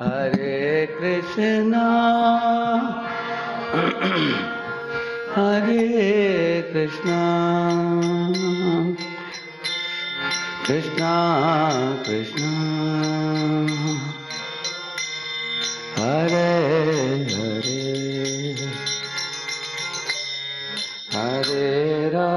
हरे कृष्णा हरे कृष्णा कृष्णा कृष्णा हरे हरे हरे रा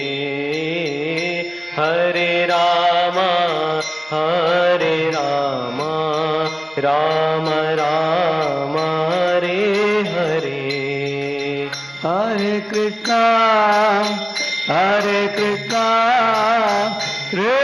हरे रामा हरे रामा राम राम रे हरे हरे कृष्णा हरे कृष्णा रे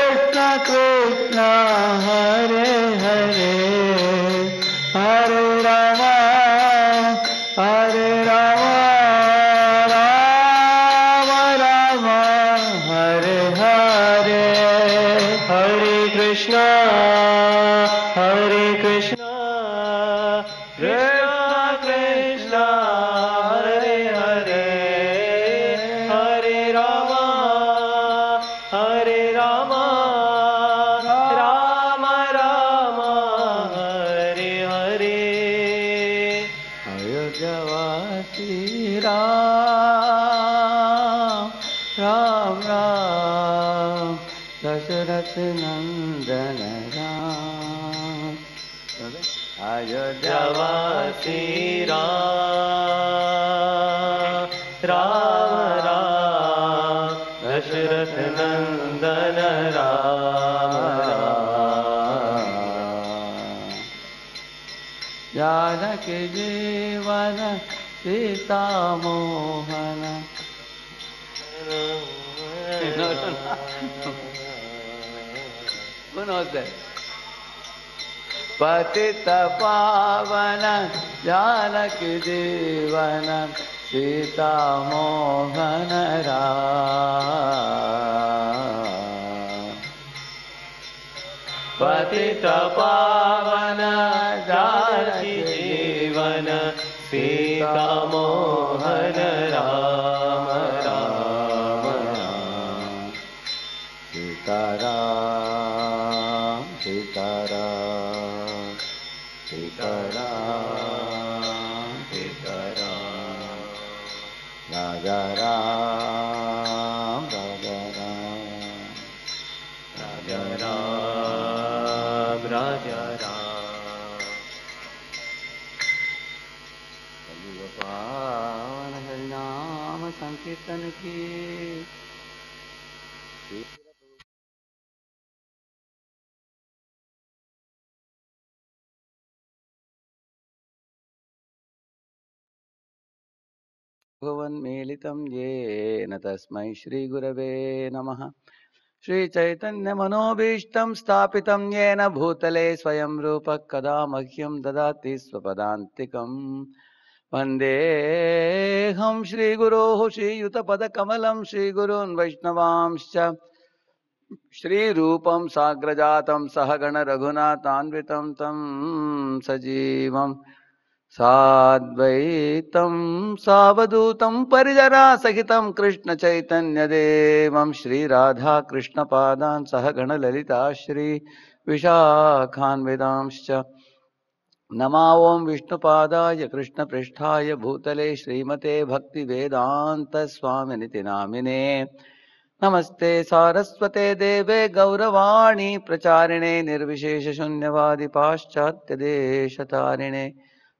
राम राम दशरथ नंदन राम राम जानक जीवन सीता मोहन पति होता है पावन जानक जीवन सीतामोहन पतितपावन जाति जीवन सीतामोहन की भगवन्मीलितं येन नम श्रीगुरवे नमः श्रीचैतन्यमनोभीष्टं स्थापितं येन भूतले स्वयं रूप कदा मह्यं ददाति स्वपदान्तिकम् वन्देऽहं श्रीगुरोः श्रीयुतपदकमलं श्रीगुरून् वैष्णवांश्च श्रीरूपं साग्रजातं सहगणरघुनाथान्वितं तं सजीवं साद्वैतं सावधूतं परिजरासहितं कृष्णचैतन्यदेवं श्रीराधाकृष्णपादान् सहगणललिता श्रीविशाखान्विदांश्च नमा ओं कृष्ण पृष्ठा भूतले श्रीमते स्वामी नामिने नमस्ते सारस्वते देवे गौरवाणी प्रचारिणे निर्विशेषशून्यवादि पाश्चात्यदेशतारिणे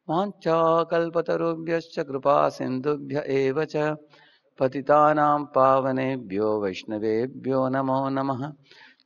वाञ्छाकल्पतरुभ्यश्च कृपासिन्धुभ्य कृपा सिंधुभ्य पतितानां पावनेभ्यो वैष्णवेभ्यो नमो नमः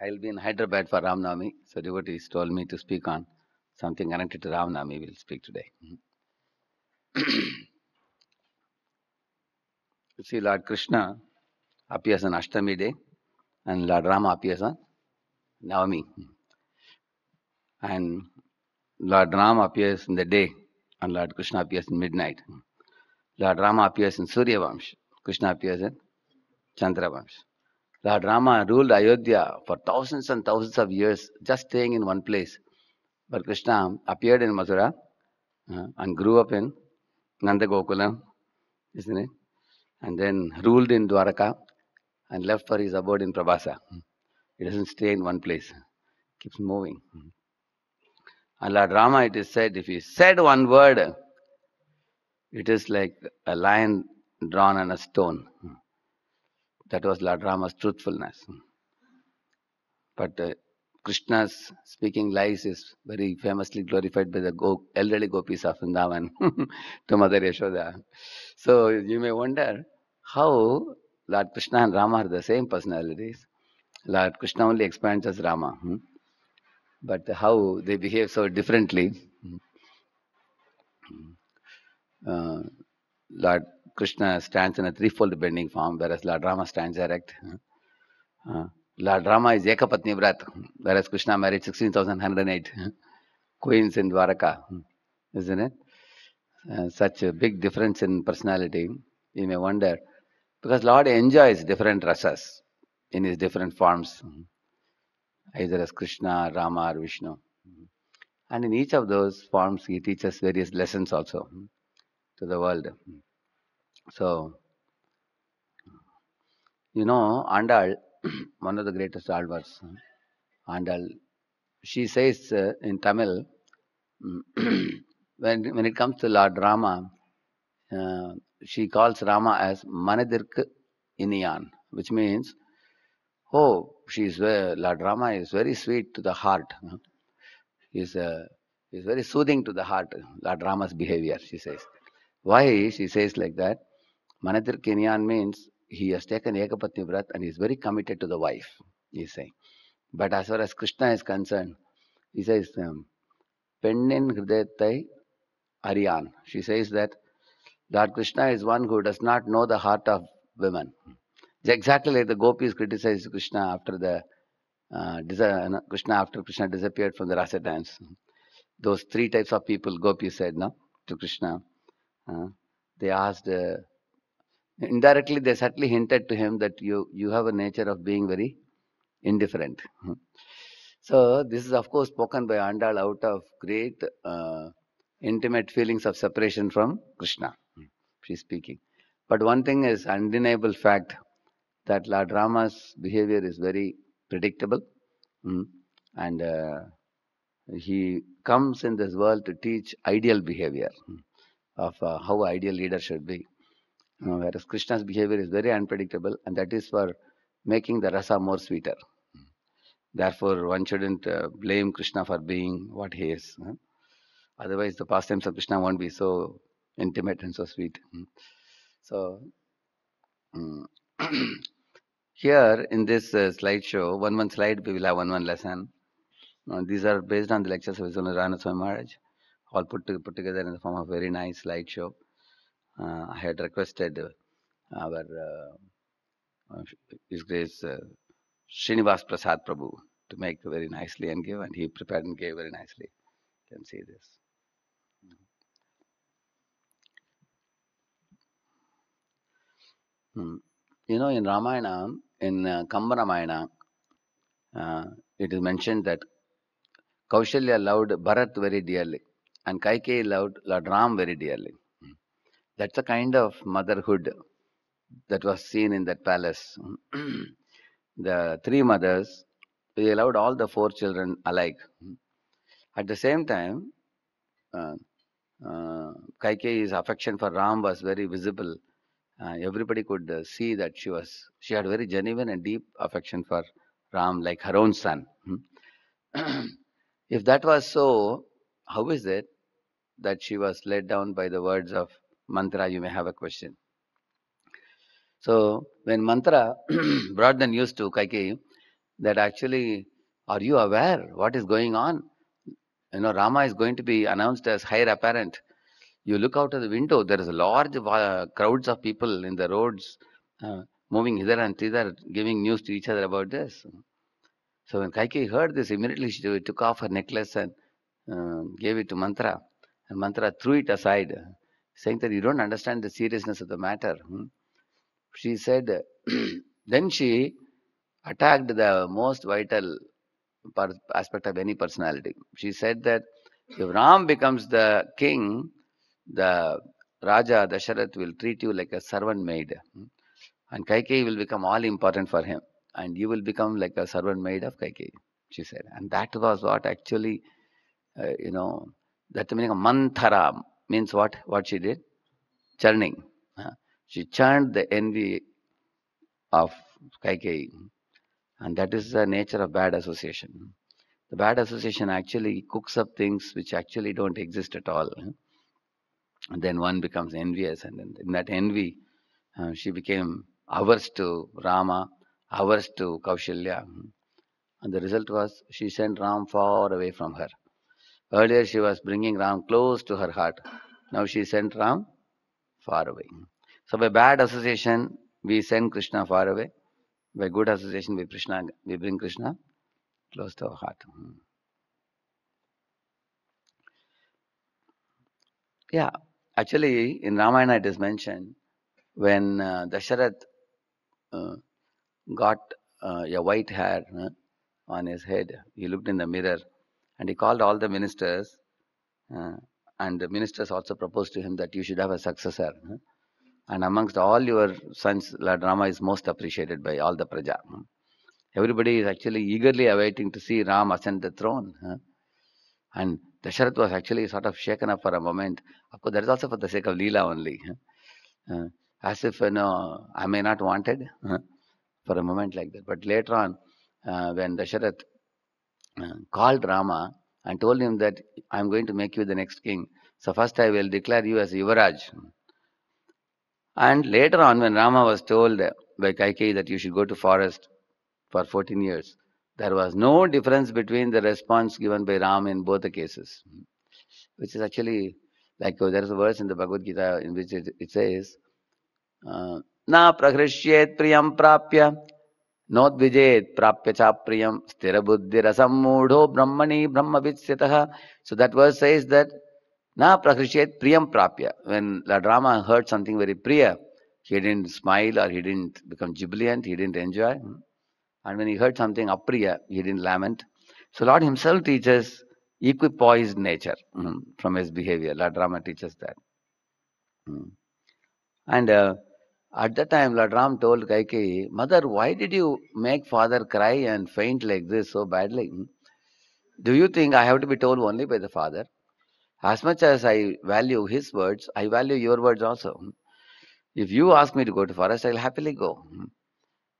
I'll be in Hyderabad for Ramnami. So devotees told me to speak on something connected to Ramnami. We'll speak today. See, Lord Krishna appears on Ashtami day, and Lord Rama appears on Navami. And Lord Rama appears in the day, and Lord Krishna appears in midnight. Lord Rama appears in Surya Vamsha. Krishna appears in Chandra Vamsha. Lord Rama ruled Ayodhya for thousands and thousands of years, just staying in one place. But Krishna appeared in Mathura uh, and grew up in Nandagokulam, isn't it? And then ruled in Dwaraka and left for his abode in Prabhasa. He doesn't stay in one place, keeps moving. And Lord Rama, it is said, if he said one word, it is like a lion drawn on a stone. That was Lord Rama's truthfulness. But uh, Krishna's speaking lies is very famously glorified by the go- elderly gopis of Vrindavan to Mother Yashoda. So you may wonder how Lord Krishna and Rama are the same personalities. Lord Krishna only expands as Rama, hmm? but how they behave so differently. Hmm? Hmm? Uh, Lord Krishna stands in a threefold bending form, whereas Lord Rama stands erect. Uh, Lord Rama is Ekapatni Vrat, whereas Krishna married 16,108 queens in Dwaraka, isn't it? Uh, such a big difference in personality, you may wonder, because Lord enjoys different rasas in his different forms, either as Krishna, Rama, or Vishnu. And in each of those forms, he teaches various lessons also to the world. So, you know, Andal, one of the greatest Alvars, Andal, she says uh, in Tamil, mm, when, when it comes to Lord Rama, uh, she calls Rama as Manadirk Inyan, which means, oh, she is, uh, Lord Rama is very sweet to the heart. is, uh, is very soothing to the heart, Lord Rama's behavior, she says. Why she says like that? Manadir Kenyan means he has taken Ekapatni Vrat and he is very committed to the wife, he is saying. But as far as Krishna is concerned, he says, um, Pennin Hridayatai Aryan. She says that Lord Krishna is one who does not know the heart of women. It's exactly like the gopis criticized Krishna after the uh, uh Krishna after Krishna disappeared from the rasa dance. Those three types of people, gopis said no to Krishna. Uh, they asked. Uh, indirectly they subtly hinted to him that you, you have a nature of being very indifferent. Hmm. so this is of course spoken by Andal out of great uh, intimate feelings of separation from Krishna. Hmm. She's speaking. But one thing is undeniable fact that Lord Rama's behavior is very predictable. Hmm. And uh, he comes in this world to teach ideal behavior of uh, how ideal leader should be whereas Krishna's behavior is very unpredictable, and that is for making the rasa more sweeter. Therefore, one shouldn't uh, blame Krishna for being what he is. Huh? Otherwise, the pastimes of Krishna won't be so intimate and so sweet. So, here in this uh, slideshow, one one slide, we will have one one lesson. Now, these are based on the lectures of Holiness Swami Maharaj, all put, to, put together in the form of very nice slideshow. Uh, I had requested uh, our uh, His Grace uh, Srinivas Prasad Prabhu to make very nicely and give, and he prepared and gave very nicely. You can see this. Hmm. You know, in Ramayana, in uh, Kamba Ramayana, uh, it is mentioned that Kaushalya loved Bharat very dearly and Kaikeyi loved Lord Ram very dearly. That's the kind of motherhood that was seen in that palace. the three mothers, they allowed all the four children alike. At the same time, uh, uh, Kaikeyi's affection for Ram was very visible. Uh, everybody could uh, see that she was she had very genuine and deep affection for Ram, like her own son. if that was so, how is it that she was led down by the words of mantra, you may have a question. So when mantra brought the news to Kaikeyi that actually, are you aware what is going on? You know, Rama is going to be announced as higher apparent. You look out of the window, there is a large uh, crowds of people in the roads uh, moving hither and thither, giving news to each other about this. So when Kaikeyi heard this, immediately she took off her necklace and uh, gave it to Mantra. And Mantra threw it aside saying that you don't understand the seriousness of the matter. Hmm? She said, then she attacked the most vital aspect of any personality. She said that if Ram becomes the king, the Raja Dasharath will treat you like a servant maid, hmm? and Kaikeyi will become all important for him, and you will become like a servant maid of Kaikeyi. She said, and that was what actually, uh, you know, that meaning mantharam means what what she did churning she churned the envy of Kaikeyi and that is the nature of bad association the bad association actually cooks up things which actually don't exist at all and then one becomes envious and then in that envy uh, she became averse to rama averse to kaushalya and the result was she sent ram far away from her Earlier she was bringing Ram close to her heart. Now she sent Ram far away. So by bad association, we send Krishna far away. By good association, we, Krishna, we bring Krishna close to our heart. Hmm. Yeah, actually in Ramayana it is mentioned when uh, Dasharath uh, got uh, a white hair uh, on his head, he looked in the mirror and he called all the ministers, uh, and the ministers also proposed to him that you should have a successor. And amongst all your sons, Lord Rama is most appreciated by all the Praja. Everybody is actually eagerly awaiting to see Ram ascend the throne. And Dasharath was actually sort of shaken up for a moment. Of course, that is also for the sake of Leela only. Uh, as if, you know, I may not wanted? for a moment like that. But later on, uh, when Dasharath called Rama and told him that I am going to make you the next king. So first I will declare you as Yuvaraj. And later on, when Rama was told by Kaikeyi that you should go to forest for 14 years, there was no difference between the response given by Rama in both the cases, which is actually like there is a verse in the Bhagavad Gita in which it, it says, "Na prahrishyeet priyam prapya ನೋದ್ವಿಜೇತ್ ಪ್ರಾಪ್ಯ ಚಾಪ್ರಿಯಂ brahmani ಬ್ರಹ್ಮಣಿ ಬ್ರಹ್ಮವಿತ್ಸ್ಯತಃ so that verse says that ನಾ ಪ್ರಕೃಷೇತ್ ಪ್ರಿಯಂ ಪ್ರಾಪ್ಯ when the drama heard something very ಪ್ರಿಯ he didn't smile or he didn't become jubilant, he didn't enjoy. And when he heard something apriya, he didn't lament. So Lord himself teaches equipoised nature mm-hmm, from his behavior. Lord Rama teaches that. Mm-hmm. And uh, at that time, Lord Ram told Kaikeyi, Mother, why did you make father cry and faint like this so badly? Do you think I have to be told only by the father? As much as I value his words, I value your words also. If you ask me to go to forest, I'll happily go.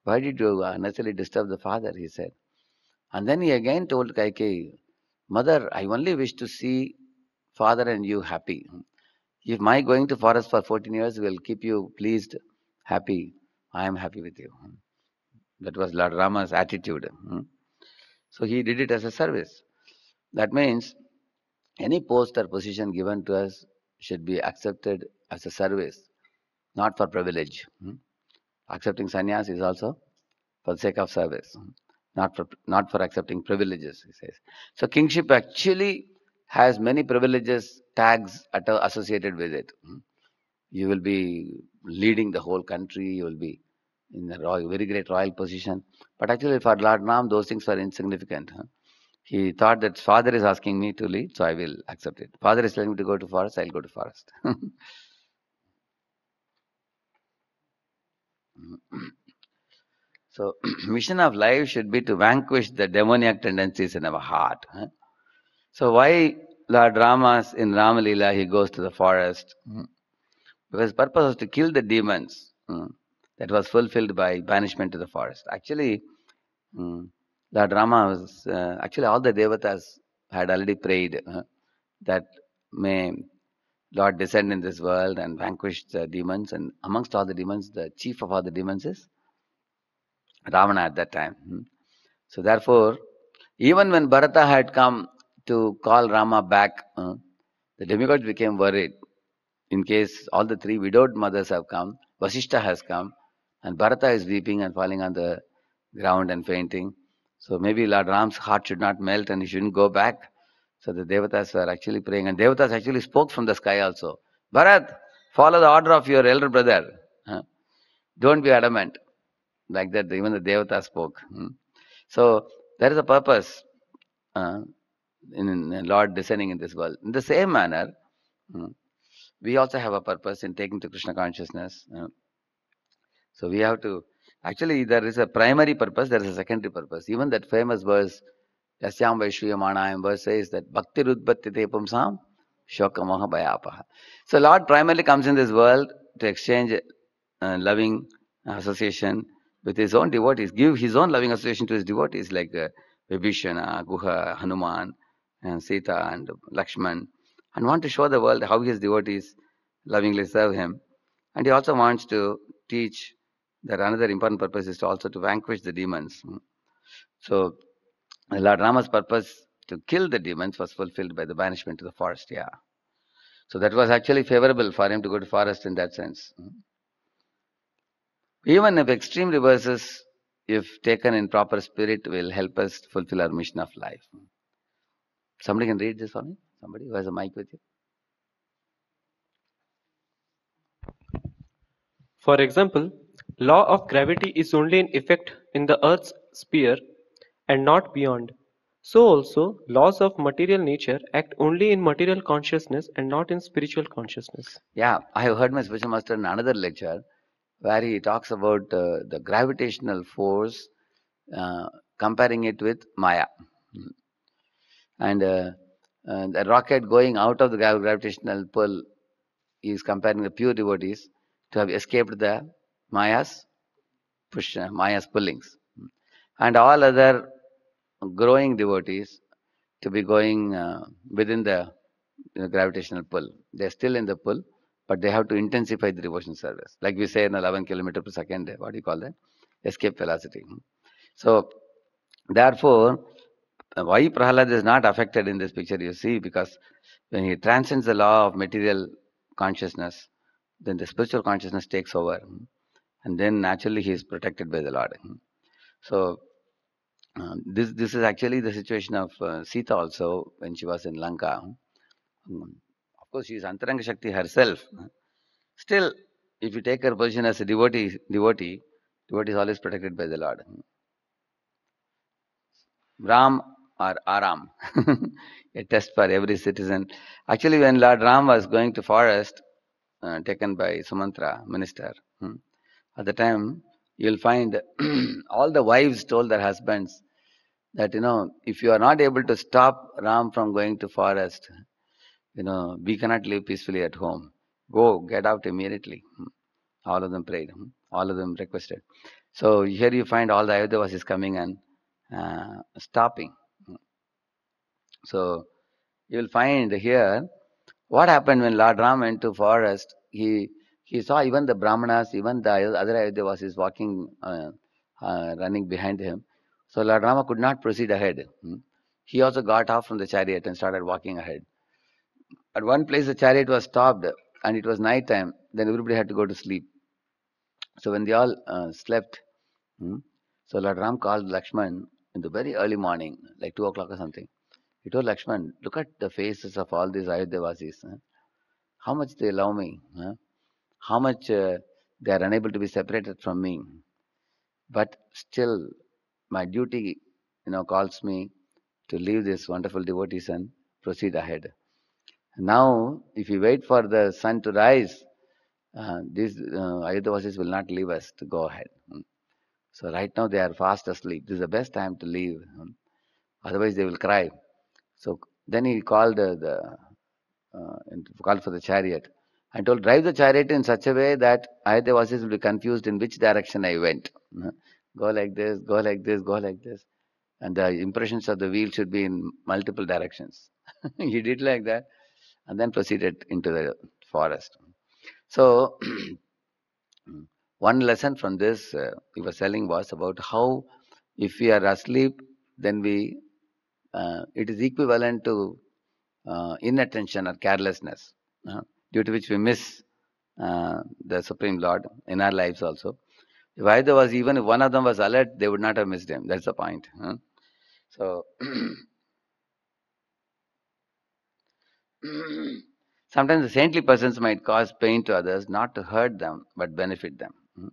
Why did you unnecessarily disturb the father? He said. And then he again told Kaikeyi, Mother, I only wish to see father and you happy. If my going to forest for 14 years will keep you pleased, happy, I am happy with you. Hmm. That was Lord Rama's attitude. Hmm. So he did it as a service. That means any post or position given to us should be accepted as a service, not for privilege. Hmm. Accepting sannyas is also for the sake of service, not for, not for accepting privileges, he says. So kingship actually has many privileges, tags associated with it you will be leading the whole country, you will be in a royal, very great royal position. But actually, for Lord Ram, those things were insignificant. Huh? He thought that father is asking me to lead, so I will accept it. Father is telling me to go to forest, I'll go to forest. so, mission of life should be to vanquish the demoniac tendencies in our heart. Huh? So, why Lord Rama's in Ramalila, he goes to the forest. Hmm because purpose was to kill the demons. Mm, that was fulfilled by banishment to the forest. Actually, mm, Lord Rama was, uh, actually all the devatas had already prayed uh, that may Lord descend in this world and vanquish the demons. And amongst all the demons, the chief of all the demons is Ravana at that time. Mm. So therefore, even when Bharata had come to call Rama back, uh, the demigods became worried in case all the three widowed mothers have come, Vasishta has come, and Bharata is weeping and falling on the ground and fainting. So maybe Lord Ram's heart should not melt and he shouldn't go back. So the devatas are actually praying, and devatas actually spoke from the sky also. Bharat, follow the order of your elder brother. Don't be adamant. Like that, even the devatas spoke. Hmm? So there is a purpose uh, in, Lord descending in this world. In the same manner, hmm, we also have a purpose in taking the Krishna consciousness. so we have to, actually, there is a primary purpose, there is a secondary purpose. Even that famous verse, Yasyam Vaishriyamanayam verse says that Bhakti Rudbhatti Tepumsam Shokamaha Bhayapaha. So Lord primarily comes in this world to exchange uh, loving association with his own devotees, give his own loving association to his devotees like uh, Vibhishana, Guha, Hanuman, and Sita, and Lakshman and want to show the world how his devotees lovingly serve him. And he also wants to teach that another important purpose is to also to vanquish the demons. Hmm. So Lord Rama's purpose to kill the demons was fulfilled by the banishment to the forest. Yeah. So that was actually favorable for him to go to forest in that sense. Hmm. Even if extreme reverses, if taken in proper spirit, will help us fulfill our mission of life. Hmm. Somebody can read this for me? Somebody who has a mic with you. For example, law of gravity is only in effect in the earth's sphere and not beyond. So also, laws of material nature act only in material consciousness and not in spiritual consciousness. Yeah, I have heard my special master in another lecture where he talks about uh, the gravitational force, uh, comparing it with Maya. Hmm. And uh, and rocket going out of the gravitational pull is comparing the pure devotees to have escaped the Maya's push, uh, Maya's pullings. And all other growing devotees to be going uh, within the you know, gravitational pull. They're still in the pull, but they have to intensify the devotion service. Like we say in 11 kilometer per second, what do you call that? Escape velocity. So, therefore, why Prahlad is not affected in this picture, you see, because when he transcends the law of material consciousness, then the spiritual consciousness takes over, hmm, and then naturally he is protected by the Lord. Hmm. So, uh, this this is actually the situation of uh, Sita also when she was in Lanka. Hmm. Of course, she is Antaranga Shakti herself. Still, if you take her position as a devotee, devotee, devotee is always protected by the Lord. Ram or Aram, a test for every citizen. Actually, when Lord Ram was going to forest, uh, taken by Sumantra, minister, hmm, at the time, you'll find all the wives told their husbands that, you know, if you are not able to stop Ram from going to forest, you know, we cannot live peacefully at home. Go, get out immediately. Hmm. All of them prayed. Hmm. All of them requested. So here you find all the Ayodhavas is coming and uh, stopping. So you will find here what happened when Lord Ram went to forest. He he saw even the brahmanas, even the other Ayodhya is walking, uh, uh, running behind him. So Lord Rama could not proceed ahead. Hmm? He also got off from the chariot and started walking ahead. At one place, the chariot was stopped and it was night time. Then everybody had to go to sleep. So when they all uh, slept, hmm, so Lord Ram called Lakshman in the very early morning, like 2 o'clock or something. He told Lakshman, look at the faces of all these Ayodhyavasis. Huh? How much they love me. Huh? How much uh, they are unable to be separated from me. But still, my duty, you know, calls me to leave this wonderful devotees and proceed ahead. Now, if we wait for the sun to rise, uh, these uh, Ayodhyavasis will not leave us to go ahead. Hmm. So right now they are fast asleep. This is the best time to leave. Hmm. Otherwise they will cry. So then he called the, the uh, called for the chariot and told, drive the chariot in such a way that Ayodhyavasis will be confused in which direction I went. go like this, go like this, go like this. And the impressions of the wheel should be in multiple directions. he did like that and then proceeded into the forest. So, one lesson from this uh, we were telling was about how if we are asleep, then we uh, it is equivalent to uh, inattention or carelessness, uh, due to which we miss the Supreme Lord in our lives also. If either was even if one of them was alert, they would not have missed him. That's the point. So. Sometimes the saintly persons might cause pain to others, not to hurt them, but benefit them. Hmm?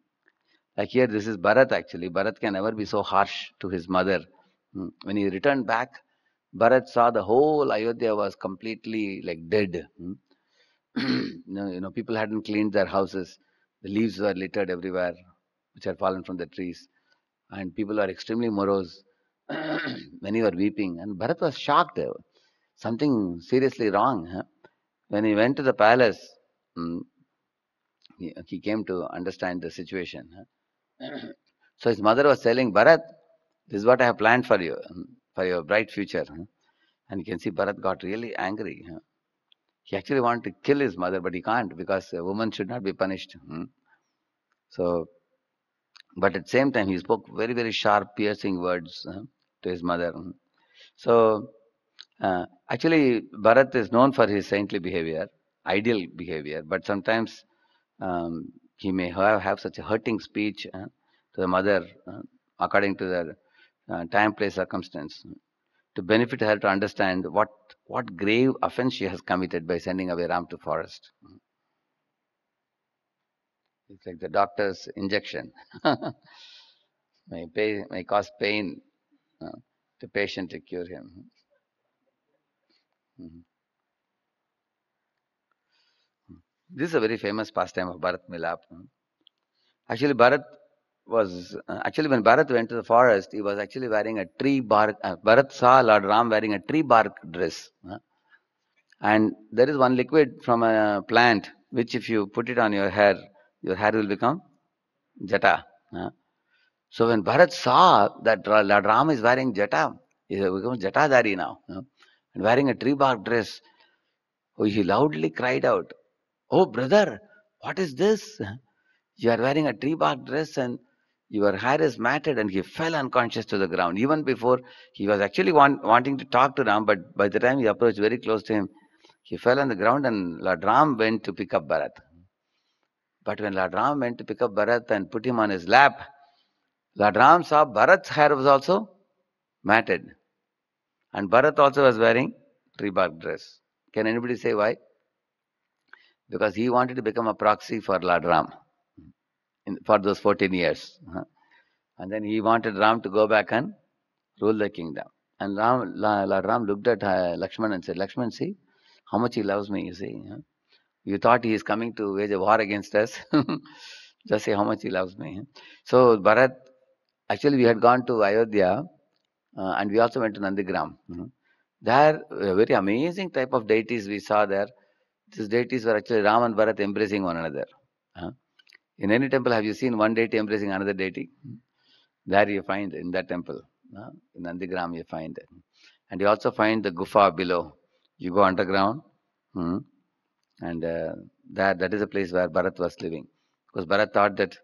Like here, this is Bharat actually. Bharat can never be so harsh to his mother. Hmm? When he returned back Bharat saw the whole Ayodhya was completely like dead. Hmm? you, know, you know, people hadn't cleaned their houses. The leaves were littered everywhere, which had fallen from the trees. And people were extremely morose. Many were weeping. And Bharat was shocked. Something seriously wrong. Huh? When he went to the palace, hmm, he, he, came to understand the situation. Huh? so his mother was telling Bharat, this is what I have planned for you. Hmm for your bright future. And you can see Bharat got really angry. He actually wanted to kill his mother, but he can't because a woman should not be punished. Hmm? So, but at the same time, he spoke very, very sharp, piercing words to his mother. Hmm? So, uh, actually, Bharat is known for his saintly behavior, ideal behavior, but sometimes um, he may have, have such a hurting speech uh, to the mother uh, according to the uh, time, place, circumstance, to benefit her to understand what, what grave offense she has committed by sending away Ram to forest. It's like the doctor's injection. may, pay, may cause pain uh, to patient to cure him. Mm-hmm. This is a very famous pastime of Bharat Milap. Actually, Bharat was uh, actually when Bharat went to the forest, he was actually wearing a tree bark. Uh, Bharat saw Lord Ram wearing a tree bark dress. And there is one liquid from a plant which, if you put it on your hair, your hair will become jata. So when Bharat saw that Lord Ram is wearing jata, he becomes jatadari now, huh? and wearing a tree bark dress. Oh, he loudly cried out, "Oh brother, what is this? You are wearing a tree bark dress and your hair is matted and he fell unconscious to the ground even before he was actually want, wanting to talk to ram but by the time he approached very close to him he fell on the ground and lord ram went to pick up bharat but when lord ram went to pick up bharat and put him on his lap lord ram saw bharat's hair was also matted and bharat also was wearing tree bark dress can anybody say why because he wanted to become a proxy for lord ram in, for those 14 years. And then he wanted Ram to go back and rule the kingdom. And Ram, Lord Ram looked at uh, Lakshman and said, Lakshman, see how much he loves me, you see. You thought he is coming to wage a war against us. Just see how much he loves me. So, Bharat, actually, we had gone to Ayodhya uh, and we also went to Nandigram. There, a very amazing type of deities we saw there. These deities were actually Ram and Bharat embracing one another. In any temple, have you seen one deity embracing another deity? There you find in that temple. In Nandigram, you find it. And you also find the gufa below. You go underground, hmm? and uh, that, that is a place where Bharat was living. Because Bharat thought that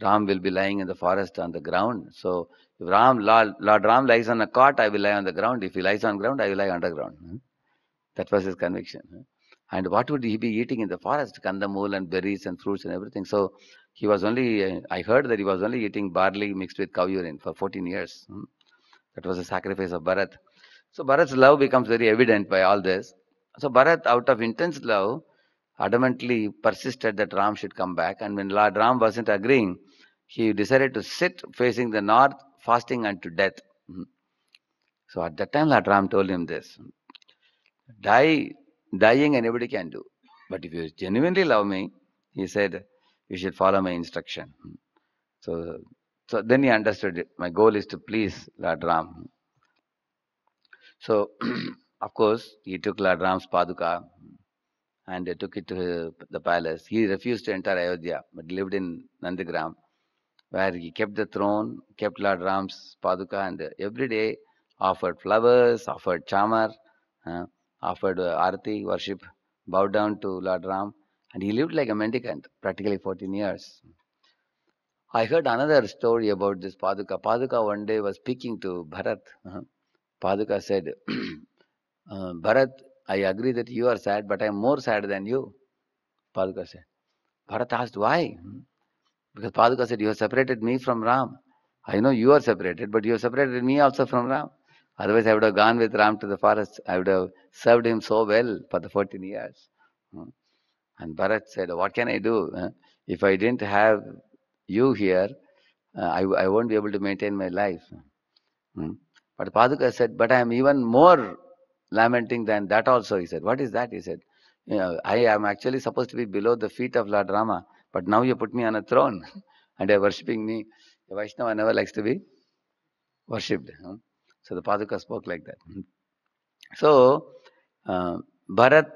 Ram will be lying in the forest on the ground. So if Ram, Lord, Lord Ram lies on a cot, I will lie on the ground. If he lies on ground, I will lie underground. Hmm? That was his conviction. Hmm? And what would he be eating in the forest? Kandamool and berries and fruits and everything. So he was only, I heard that he was only eating barley mixed with cow urine for 14 years. Hmm. That was a sacrifice of Bharat. So Bharat's love becomes very evident by all this. So Bharat, out of intense love, adamantly persisted that Ram should come back. And when Lord Ram wasn't agreeing, he decided to sit facing the north, fasting unto death. Hmm. So at that time, Lord Ram told him this Die Dying anybody can do. But if you genuinely love me, he said, you should follow my instruction. Hmm. So, so then he understood it. My goal is to please Lord Ram. Hmm. So, of course, he took Lord Ram's paduka hmm, and took it to the palace. He refused to enter Ayodhya but lived in Nandigram where he kept the throne, kept Lord Ram's paduka and every day offered flowers, offered chamar. Uh, offered uh, arati worship, bowed down to Lord Ram, and he lived like a mendicant, practically 14 years. I heard another story about this Paduka. Paduka one day was speaking to Bharat. Uh-huh. Paduka said, uh, Bharat, I agree that you are sad, but I am more sad than you. Paduka said. Bharat asked, Why? Hmm. Because Paduka said, You have separated me from Ram. I know you are separated, but you have separated me also from Ram. Otherwise, I would have gone with Ram to the forest. I would have served him so well for the 14 years. Hmm. And Bharat said, What can I do? If I didn't have you here, uh, I, I won't be able to maintain my life. Hmm. But Paduka said, But I am even more lamenting than that also, he said. What is that? He said, I am actually supposed to be below the feet of Lord Rama, but now you put me on a throne and you're worshipping me. The Vaishnava never likes to be worshipped. Hmm. So the Paduka spoke like that. So uh, Bharat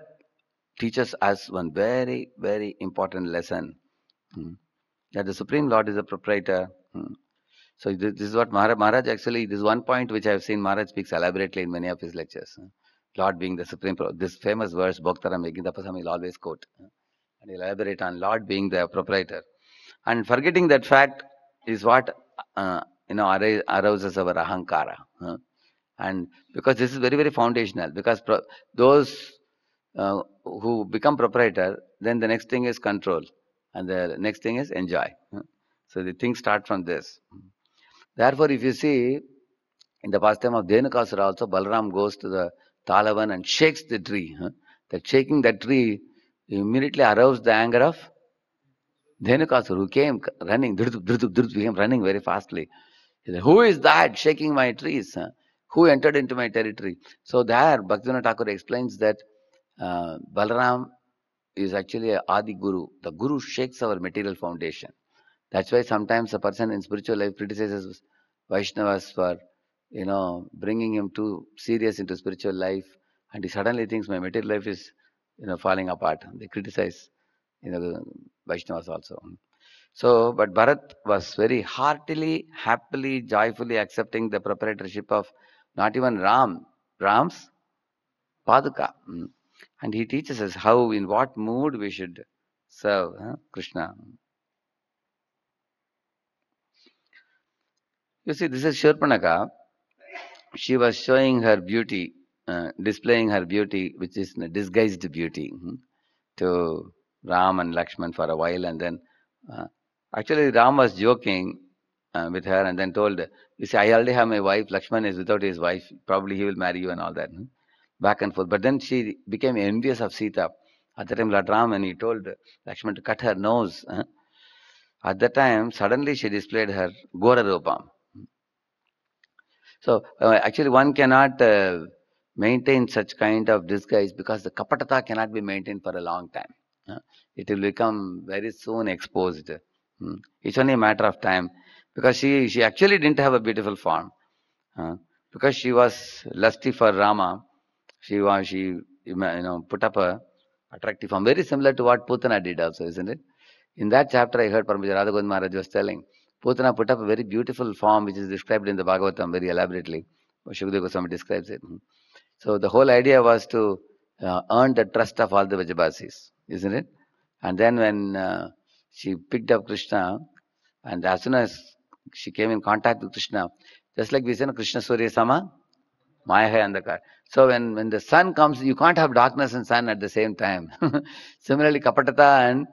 teaches us one very, very important lesson hmm, that the Supreme Lord is the proprietor. Hmm. So, this, this, is what Maharaj, Maharaj actually, this one point which I have seen Maharaj speaks elaborately in many of his lectures. Hmm. Lord being the Supreme, this famous verse Bhaktaram Yagindapasam will always quote. Hmm. And he'll elaborate on Lord being the proprietor. And forgetting that fact is what, uh, you know, arouses our ahankara. Hmm and because this is very very foundational because those uh, who become proprietor then the next thing is control and the next thing is enjoy so the things start from this therefore if you see in the pastime of Dhenukasura also Balaram goes to the Talavan and shakes the tree that shaking that tree immediately aroused the anger of Dhenukasura who came running dhrutup dhrutup dhrutup came running very fastly he said who is that shaking my trees who entered into my territory. So there, Bhaktivinoda Thakur explains that uh, Balaram is actually a Adi Guru. The Guru shakes our material foundation. That's why sometimes a person in spiritual life criticizes Vaishnavas for, you know, bringing him too serious into spiritual life, and he suddenly thinks my material life is, you know, falling apart. They criticize, you know, Vaishnavas also. So, but Bharat was very heartily, happily, joyfully accepting the proprietorship of not even Ram, Ram's Paduka. Hmm. And he teaches us how, in what mood we should serve huh? Krishna. You see, this is Shurpanaka. She was showing her beauty, uh, displaying her beauty, which is disguised beauty, hmm, to Ram and Lakshman for a while. And then, uh, actually, Ram was joking uh, with her and then told, You see, I already have my wife. Lakshman is without his wife. Probably he will marry you and all that. Hmm? Back and forth. But then she became envious of Sita. At that time, Lord Ram and he told Lakshman to cut her nose. At that time, suddenly she displayed her Gora Rupam. So, uh, actually, one cannot uh, maintain such kind of disguise because the kapatata cannot be maintained for a long time. Uh, it will become very soon exposed. Hmm? It's only a matter of time because she, she actually didn't have a beautiful form. Uh, because she was lusty for Rama, she was, she, you know, put up a attractive form. Very similar to what Putana did also, isn't it? In that chapter, I heard Paramahansa Radha Maharaj was telling, Putana put up a very beautiful form which is described in the Bhagavatam very elaborately. Shukdev Goswami describes it. Hmm. So the whole idea was to uh, earn the trust of all the Vajabasis, isn't it? And then when uh, she picked up Krishna, and as soon as she came in contact with Krishna. Just like we say, Krishna Surya Sama, Maya Hai Andhakar. So when, when the sun comes, you can't have darkness and sun at the same time. Similarly, Kapatata and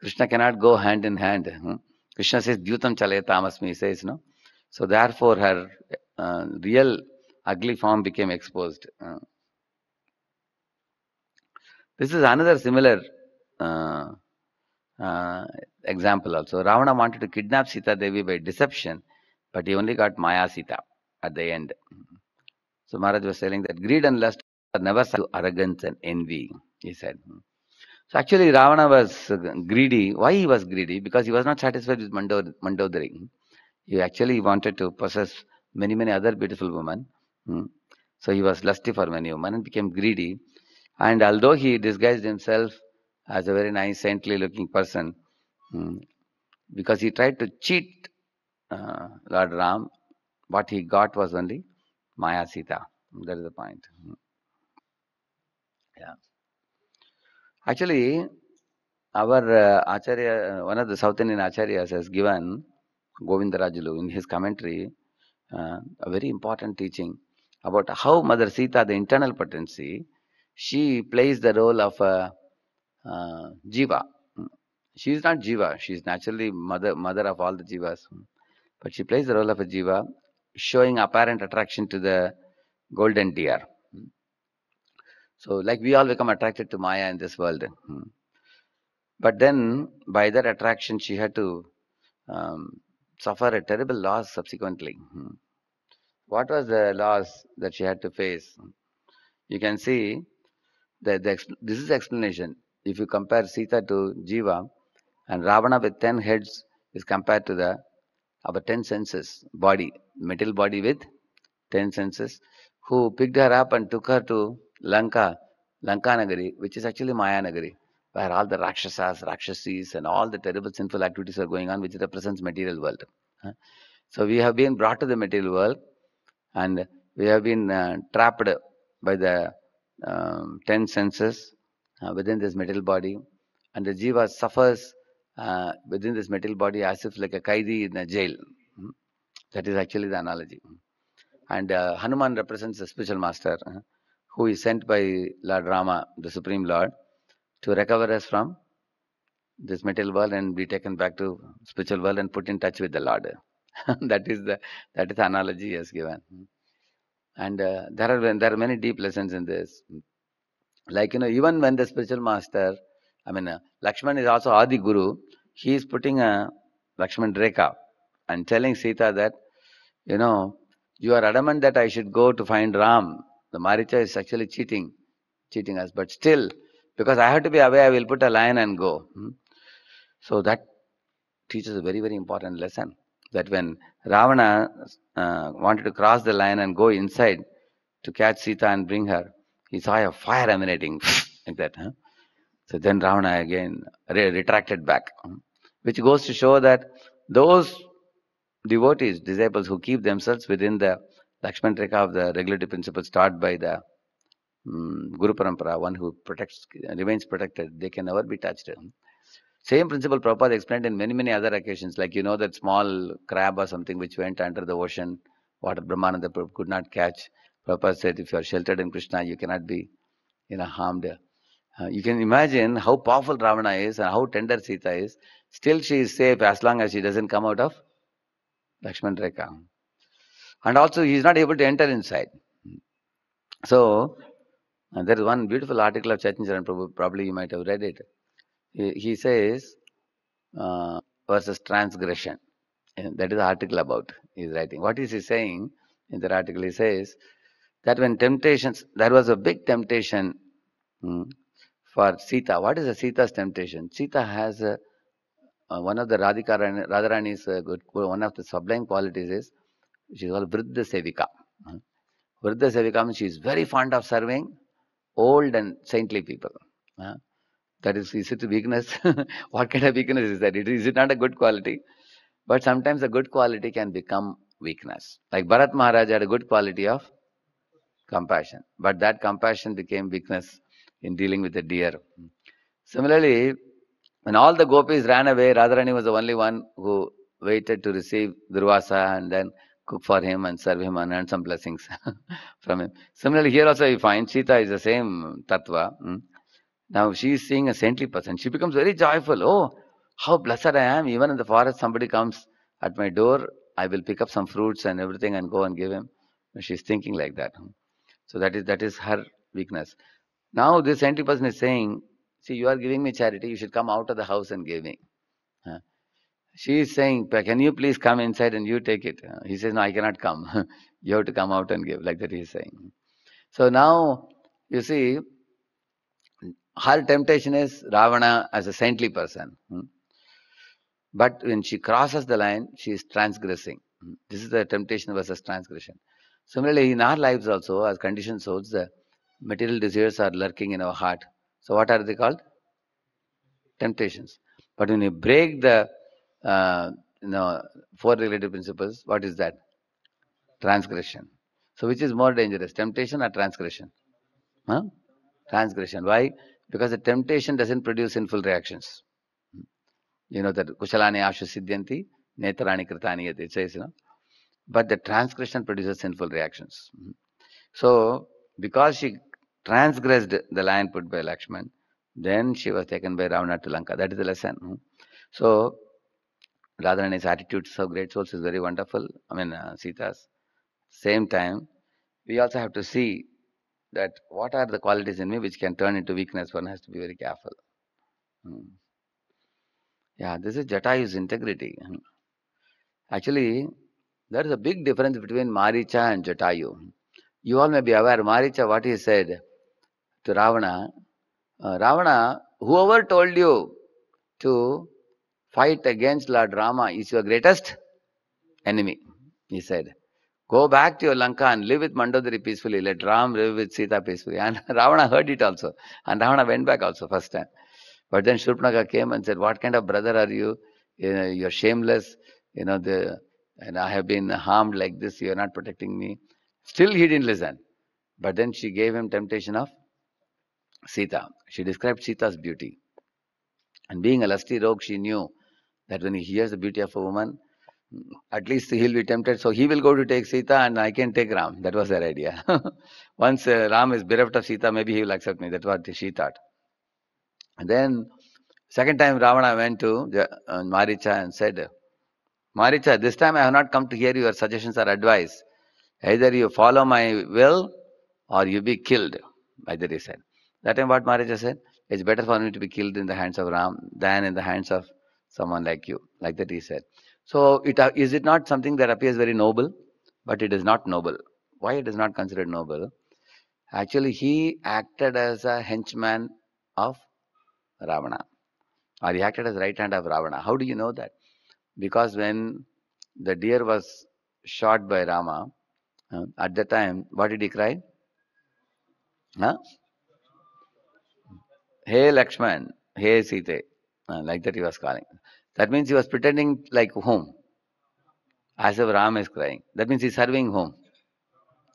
Krishna cannot go hand in hand. Hmm? Krishna says, Dyutam chalaya tamasmi, he says, no? So therefore, her uh, real ugly form became exposed. Uh, this is another similar uh, example also. Ravana wanted to kidnap Sita Devi by deception, but he only got Maya Sita at the end. So Maharaj was telling that greed and lust are never to arrogance and envy, he said. So actually Ravana was greedy. Why he was greedy? Because he was not satisfied with Mandodari. He actually wanted to possess many, many other beautiful women. Hmm. So he was lusty for many women and became greedy. And although he disguised himself as a very nice, saintly looking person, hmm. because he tried to cheat uh, Lord Ram. What he got was only Maya Sita. That is the point. Hmm. Yeah. Actually, our uh, Acharya, uh, one of the South Indian Acharyas has given Govindarajulu in his commentary uh, a very important teaching about how Mother Sita, the internal potency, she plays the role of a uh, uh, Jiva. Mm. She is not Jiva. She is naturally mother mother of all the Jivas, mm. but she plays the role of a Jiva, showing apparent attraction to the golden deer. Mm. So, like we all become attracted to Maya in this world. But then, by that attraction, she had to um, suffer a terrible loss subsequently. What was the loss that she had to face? You can see that the, this is the explanation if you compare Sita to Jiva, and Ravana with 10 heads is compared to the our 10 senses body, metal body with 10 senses, who picked her up and took her to Lanka, Lankanagari, which is actually Mayanagari, where all the Rakshasas, Rakshasis, and all the terrible sinful activities are going on, which represents material world. So we have been brought to the material world, and we have been uh, trapped by the um, 10 senses uh, within this metal body, and the jiva suffers uh, within this metal body as if like a kaidi in a jail. Hmm? That is actually the analogy. And uh, Hanuman represents the spiritual master who is sent by Lord Rama, the Supreme Lord, to recover us from this metal world and be taken back to spiritual world and put in touch with the Lord. that is the that is the analogy he has given. Hmm? And uh, there are there are many deep lessons in this. Like, you know, even when the spiritual master, I mean, uh, Lakshman is also Adi Guru, he is putting a uh, Lakshman Rekha and telling Sita that, you know, you are adamant that I should go to find Ram. The Maricha is actually cheating, cheating us. But still, because I have to be away, I will put a line and go. Hmm? So that teaches a very, very important lesson that when Ravana uh, wanted to cross the line and go inside to catch Sita and bring her, he saw a fire emanating like that. Huh? So then Ravana again re retracted back, which goes to show that those devotees, disciples who keep themselves within the Lakshman of the regulative principles taught by the um, Guru Parampara, one who protects remains protected, they can never be touched. Same principle Prabhupada explained in many, many other occasions, like you know that small crab or something which went under the ocean, what Brahmananda could not catch. Papa said, if you are sheltered in Krishna, you cannot be you know, harmed. Uh, you can imagine how powerful Ravana is and how tender Sita is. Still, she is safe as long as she doesn't come out of Lakshman Rekha. And also, he is not able to enter inside. So, uh, there is one beautiful article of Chaitanya Prabhu, probably you might have read it. He, he says, uh, versus transgression. And that is the article about. He is writing. What is he saying in that article? He says, that when temptations, there was a big temptation hmm, for Sita. What is a Sita's temptation? Sita has a, uh, one of the Radhika Radharani's uh, good, one of the sublime qualities is she called Vriddha Sevika. Hmm? Sevika means she is very fond of serving old and saintly people. Huh? That is, is it weakness? what kind of weakness is that? It, is it not a good quality? But sometimes a good quality can become weakness. Like Bharat Maharaj had a good quality of compassion. But that compassion became weakness in dealing with the deer. Similarly, when all the gopis ran away, Radharani was the only one who waited to receive Durvasa and then cook for him and serve him and earn some blessings from him. Similarly, here also we find Sita is the same tattva. Hmm. Now she is seeing a saintly person. She becomes very joyful. Oh, how blessed I am. Even in the forest, somebody comes at my door. I will pick up some fruits and everything and go and give him. She's thinking like that. Hmm. So that is that is her weakness. Now this saintly person is saying, see, you are giving me charity, you should come out of the house and give me. She is saying, can you please come inside and you take it? He says, no, I cannot come. you have to come out and give. Like that he is saying. So now, you see, her temptation is Ravana as a saintly person. Hmm? But when she crosses the line, she is transgressing. Hmm? This is the temptation versus transgression. Similarly, in our lives also, as conditioned souls, the material desires are lurking in our heart. So, what are they called? Temptations. But when you break the uh, you know, four relative principles, what is that? Transgression. So, which is more dangerous, temptation or transgression? Huh? Transgression. Why? Because the temptation doesn't produce sinful reactions. You know that Kushalani Ashu Siddhanti, Netarani Kritani, it says, you know but the transgression produces sinful reactions. Mm-hmm. So, because she transgressed the line put by Lakshman, then she was taken by Ravana to Lanka. That is the lesson. Mm-hmm. So, Radharani's attitude to great souls is very wonderful. I mean, uh, Sita's. Same time, we also have to see that what are the qualities in me which can turn into weakness. One has to be very careful. Mm-hmm. Yeah, this is Jatayu's integrity. Actually, there is a big difference between Maricha and Jatayu. You all may be aware, Maricha, what he said to Ravana uh, Ravana, whoever told you to fight against Lord Rama is your greatest enemy, he said. Go back to your Lanka and live with Mandodari peacefully. Let Ram live with Sita peacefully. And Ravana heard it also. And Ravana went back also first time. But then Shurpanaka came and said, What kind of brother are you? you uh, know, you're shameless. You know, the and I have been harmed like this, you are not protecting me. Still, he didn't listen. But then she gave him temptation of Sita. She described Sita's beauty. And being a lusty rogue, she knew that when he hears the beauty of a woman, at least he'll be tempted. So he will go to take Sita and I can take Ram. That was her idea. Once uh, Ram is bereft of Sita, maybe he will accept me. That's what she thought. And then, second time Ravana went to uh, Maricha and said, Maricha, this time I have not come to hear your suggestions or advice. Either you follow my will or you be killed, either he said. That time what Maricha said, it's better for me to be killed in the hands of Ram than in the hands of someone like you. Like that he said. So it, uh, is it not something that appears very noble? But it is not noble. Why it is not considered noble? Actually, he acted as a henchman of Ravana. Or he acted as right hand of Ravana. How do you know that? because when the deer was shot by Rama, uh, at the time, what did he cry? Huh? Hey Lakshman, hey Sita, uh, like that he was calling. That means he was pretending like whom? As if Ram is crying. That means he's serving whom?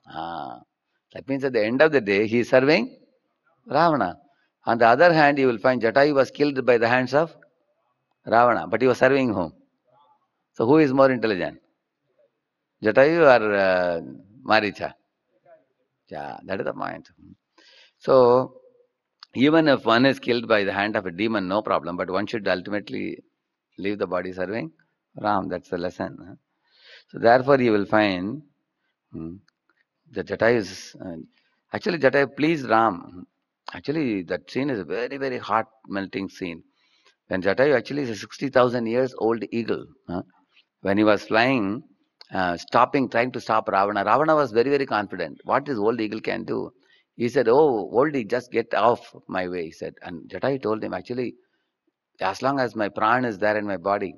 Ah. That means at the end of the day, he is serving Ravana. On the other hand, you will find Jatayu was killed by the hands of Ravana, but he was serving whom? So who is more intelligent? Jatayu or uh, Maricha? Yeah, that is the point. So even if one is killed by the hand of a demon, no problem, but one should ultimately leave the body serving Ram. That's the lesson. So therefore you will find hmm, the Jatayu is uh, actually Jatayu Please Ram. Actually, that scene is a very, very heart melting scene. When Jatayu actually is a 60,000 years old eagle. Huh? when he was flying, uh, stopping, trying to stop Ravana. Ravana was very, very confident. What old eagle can do? He said, Oh, old eagle, just get off my way, he said. And Jatai told him, Actually, as long as my pran is there in my body,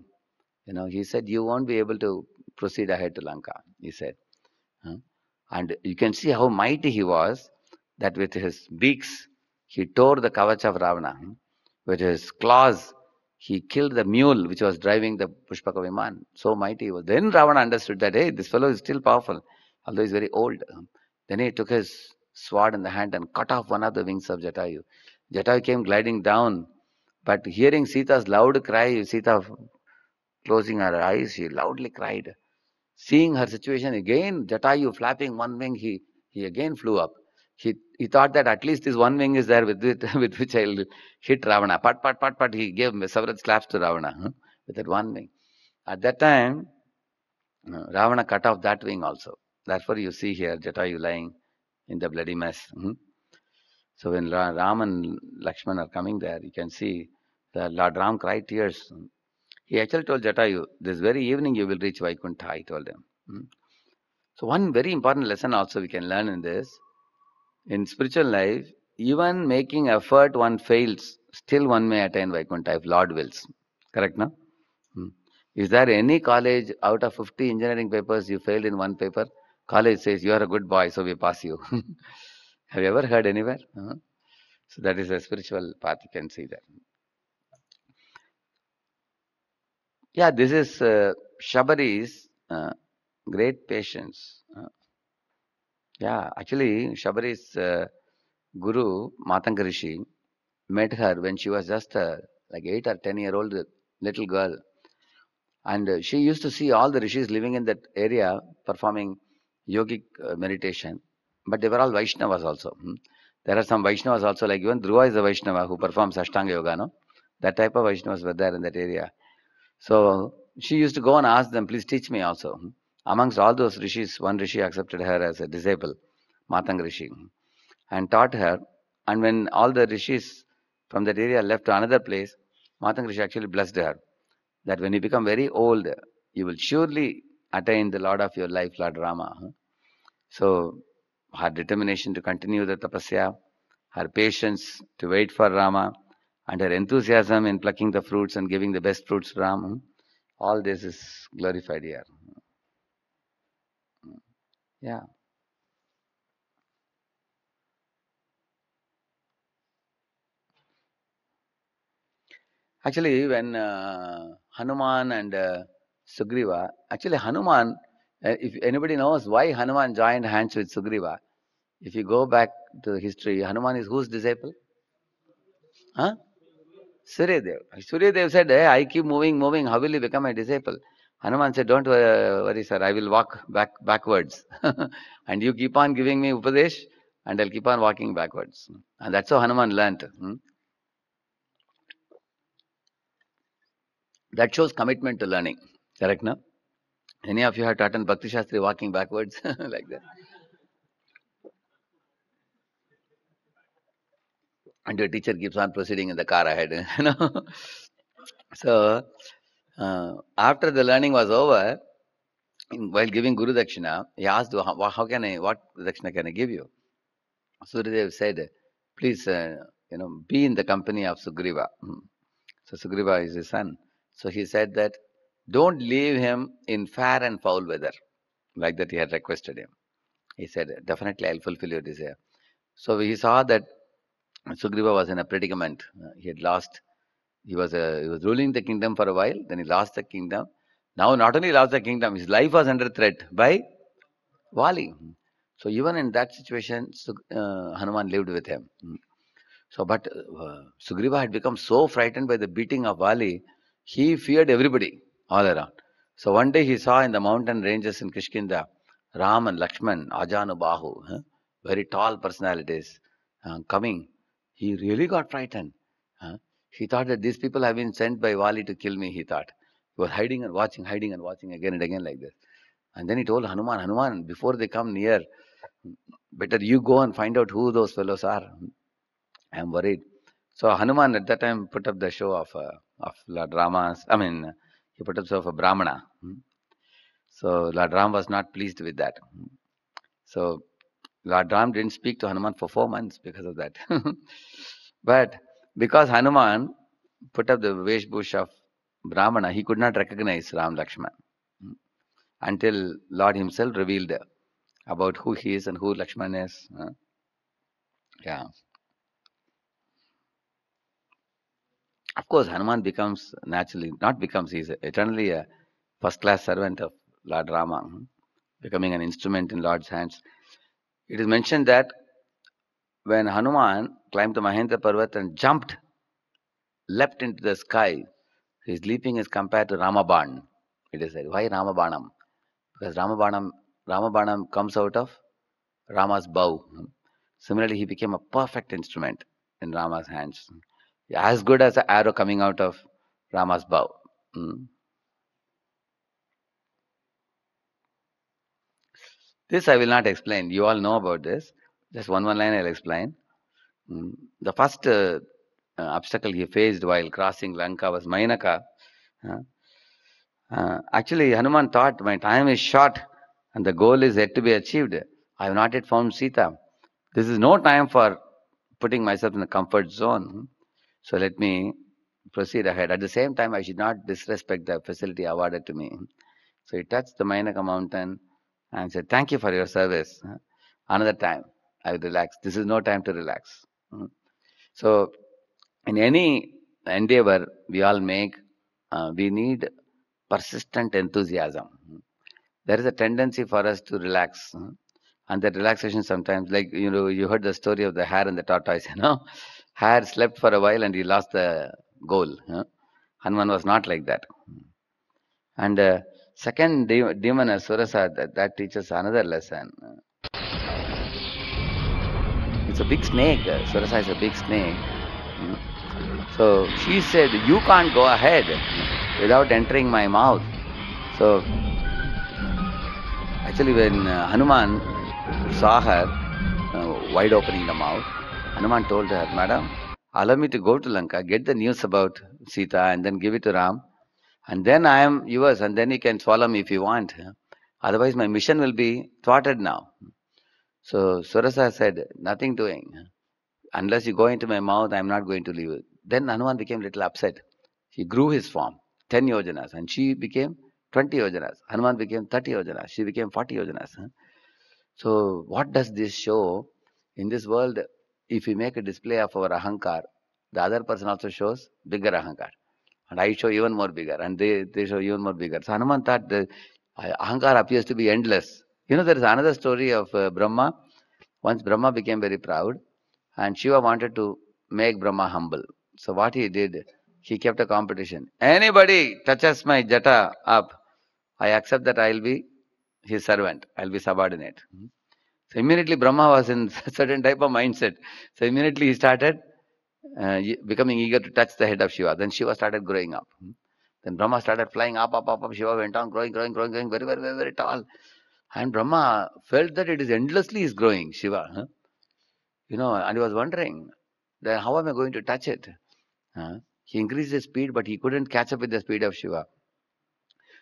you know, he said, You won't be able to proceed ahead to Lanka, he said. Huh? And you can see how mighty he was that with his beaks, he tore the kavach of Ravana. With his claws, he killed the mule which was driving the Pushpaka Viman. So mighty was. Then Ravana understood that, hey, this fellow is still powerful, although he's very old. Then he took his sword in the hand and cut off one of the wings of Jatayu. Jatayu came gliding down, but hearing Sita's loud cry, Sita closing her eyes, she loudly cried. Seeing her situation again, Jatayu flapping one wing, he, he again flew up. He he thought that at least this one wing is there with, with, with which I'll hit Ravana. Pat, pat, pat, pat. He gave several slaps to Ravana huh? with that one wing. At that time, uh, Ravana cut off that wing also. Therefore, you see here Jatayu lying in the bloody mess. Hmm? So, when Ra- Ram and Lakshman are coming there, you can see the Lord Ram cried tears. He actually told Jatayu, This very evening you will reach Vaikuntha, he told them. Hmm? So, one very important lesson also we can learn in this in spiritual life, even making effort one fails, still one may attain Vaikuntha if Lord wills. Correct, no? Hmm. Is there any college out of 50 engineering papers you failed in one paper? College says you are a good boy, so we pass you. Have you ever heard anywhere? Uh-huh. So that is a spiritual path you can see there. Yeah, this is uh, Shabari's uh, great patience. Uh, yeah, actually, Shabari's uh, guru, Matanga met her when she was just uh, like 8 or 10 year old little girl. And uh, she used to see all the rishis living in that area performing yogic uh, meditation. But they were all Vaishnavas also. Hmm? There are some Vaishnavas also, like even Dhruva is a Vaishnava who performs Ashtanga Yoga, no? That type of Vaishnavas were there in that area. So she used to go and ask them, please teach me also. Hmm? Amongst all those rishis, one rishi accepted her as a disciple, Matang Rishi, and taught her. And when all the rishis from that area left to another place, Matang Rishi actually blessed her that when you become very old, you will surely attain the Lord of your life, Lord Rama. So, her determination to continue the tapasya, her patience to wait for Rama, and her enthusiasm in plucking the fruits and giving the best fruits to Rama, all this is glorified here yeah actually when uh, hanuman and uh, sugriva actually hanuman uh, if anybody knows why hanuman joined hands with sugriva if you go back to the history hanuman is whose disciple huh suryadev suryadev said hey, i keep moving moving how will you become a disciple Hanuman said, Don't worry, sir, I will walk back backwards. and you keep on giving me Upadesh, and I'll keep on walking backwards. And that's how Hanuman learnt. Hmm? That shows commitment to learning. Correct, no? Any of you have taught Bhakti Shastri walking backwards like that? And your teacher keeps on proceeding in the car ahead. You know? so, uh, after the learning was over, while giving Guru Dakshina, he asked, how, how can I, what Dakshina can I give you? Suradev said, please, uh, you know, be in the company of Sugriva. Hmm. So Sugriva is his son. So he said that, don't leave him in fair and foul weather, like that he had requested him. He said, definitely I'll fulfill your desire. So he saw that Sugriva was in a predicament. Uh, he had lost he was, a, uh, he was ruling the kingdom for a while, then he lost the kingdom. Now, not only lost the kingdom, his life was under threat by Wali. So, even in that situation, uh, Hanuman lived with him. So, but uh, Sugriva had become so frightened by the beating of Wali, he feared everybody all around. So, one day he saw in the mountain ranges in Kishkinda, Ram and Lakshman, Ajanubahu, huh? very tall personalities, uh, coming. He really got frightened. He thought that these people have been sent by Wali to kill me, he thought. He was hiding and watching, hiding and watching again and again like this. And then he told Hanuman, Hanuman, before they come near, better you go and find out who those fellows are. I am worried. So Hanuman at that time put up the show of, uh, of Lord Rama's, I mean, he put up show of a Brahmana. Hmm. So Lord Ram was not pleased with that. So Lord Ram didn't speak to Hanuman for four months because of that. but because Hanuman put up the Veshbhush of Brahmana, he could not recognize Ram Lakshman hmm, until Lord himself revealed about who he is and who Lakshman is. Yeah. Of course, Hanuman becomes naturally, not becomes, he is eternally a first class servant of Lord Rama, hmm, becoming an instrument in Lord's hands. It is mentioned that when Hanuman climbed the Mahendra Parvat and jumped, leapt into the sky, his leaping is compared to Ramaban. It is said, why Ramabanam? Because Ramabanam, Ramabanam comes out of Rama's bow. Similarly, he became a perfect instrument in Rama's hands, as good as an arrow coming out of Rama's bow. Mm. This I will not explain. You all know about this. Just one one line I'll explain. Mm. The first uh, uh, obstacle he faced while crossing Lanka was Mainaka. Uh, actually, Hanuman thought, My time is short and the goal is yet to be achieved. I have not yet found Sita. This is no time for putting myself in the comfort zone. Hmm. So let me proceed ahead. At the same time, I should not disrespect the facility awarded to me. So he touched the Mainaka mountain and said, Thank you for your service. Another time i relax. This is no time to relax. Mm-hmm. So, in any endeavor we all make, uh, we need persistent enthusiasm. Mm-hmm. There is a tendency for us to relax. Mm-hmm. And that relaxation sometimes, like, you know, you heard the story of the hare and the tortoise, you know. Hare slept for a while and he lost the goal. Hanuman was not like that. And uh, second, demon, Asura, uh, that, that teaches another lesson it's a big snake. Uh, Sarasa is a big snake. So she said, You can't go ahead without entering my mouth. So actually, when uh, Hanuman saw her uh, wide opening the mouth, Hanuman told her, Madam, allow me to go to Lanka, get the news about Sita, and then give it to Ram. And then I am yours, and then you can swallow me if you want. Otherwise, my mission will be thwarted now. So Surasa said, nothing doing. Unless you go into my mouth, I'm not going to leave it. Then Hanuman became a little upset. He grew his form, 10 yojanas, and she became 20 yojanas. Hanuman became 30 yojanas. She became 40 yojanas. So what does this show? In this world, if we make a display of our ahankar, the other person also shows bigger ahankar. And I show even more bigger, and they, they show even more bigger. So Hanuman thought the uh, ahankar appears to be endless. You know, there is another story of uh, Brahma. Once Brahma became very proud, and Shiva wanted to make Brahma humble. So, what he did, he kept a competition. Anybody touches my jata up, I accept that I'll be his servant, I'll be subordinate. Mm-hmm. So, immediately Brahma was in a certain type of mindset. So, immediately he started uh, becoming eager to touch the head of Shiva. Then Shiva started growing up. Mm-hmm. Then Brahma started flying up, up, up, up. Shiva went on growing, growing, growing, growing, very, very, very, very tall. And Brahma felt that it is endlessly is growing, Shiva. Huh? You know, and he was wondering, then how am I going to touch it? Huh? He increased his speed, but he couldn't catch up with the speed of Shiva.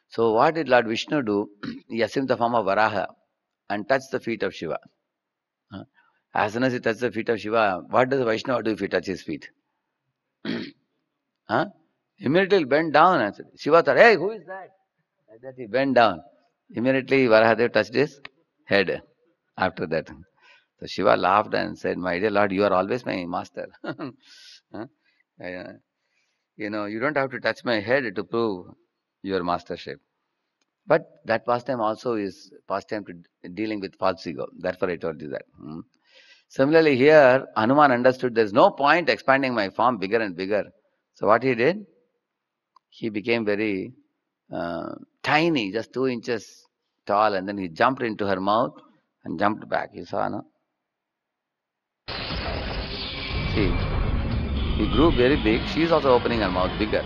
So what did Lord Vishnu do? he assumed the form of Varaha and touched the feet of Shiva. Huh? As soon as he touched the feet of Shiva, what does Vaishnava do if he touches his feet? huh? Immediately bent down and said, Shiva thought, hey, who is that? Like that he bent down. Immediately Varahadev touched his head after that. So Shiva laughed and said, My dear Lord, you are always my master. Uh, you know, you don't have to touch my head to prove your mastership. But that pastime also is pastime to dealing with false ego. Therefore, I told you that. Hmm? Similarly, here Hanuman understood there's no point expanding my form bigger and bigger. So, what he did? He became very uh, tiny, just two inches tall and then he jumped into her mouth and jumped back. You saw, no? See, he grew very big. She is also opening her mouth bigger.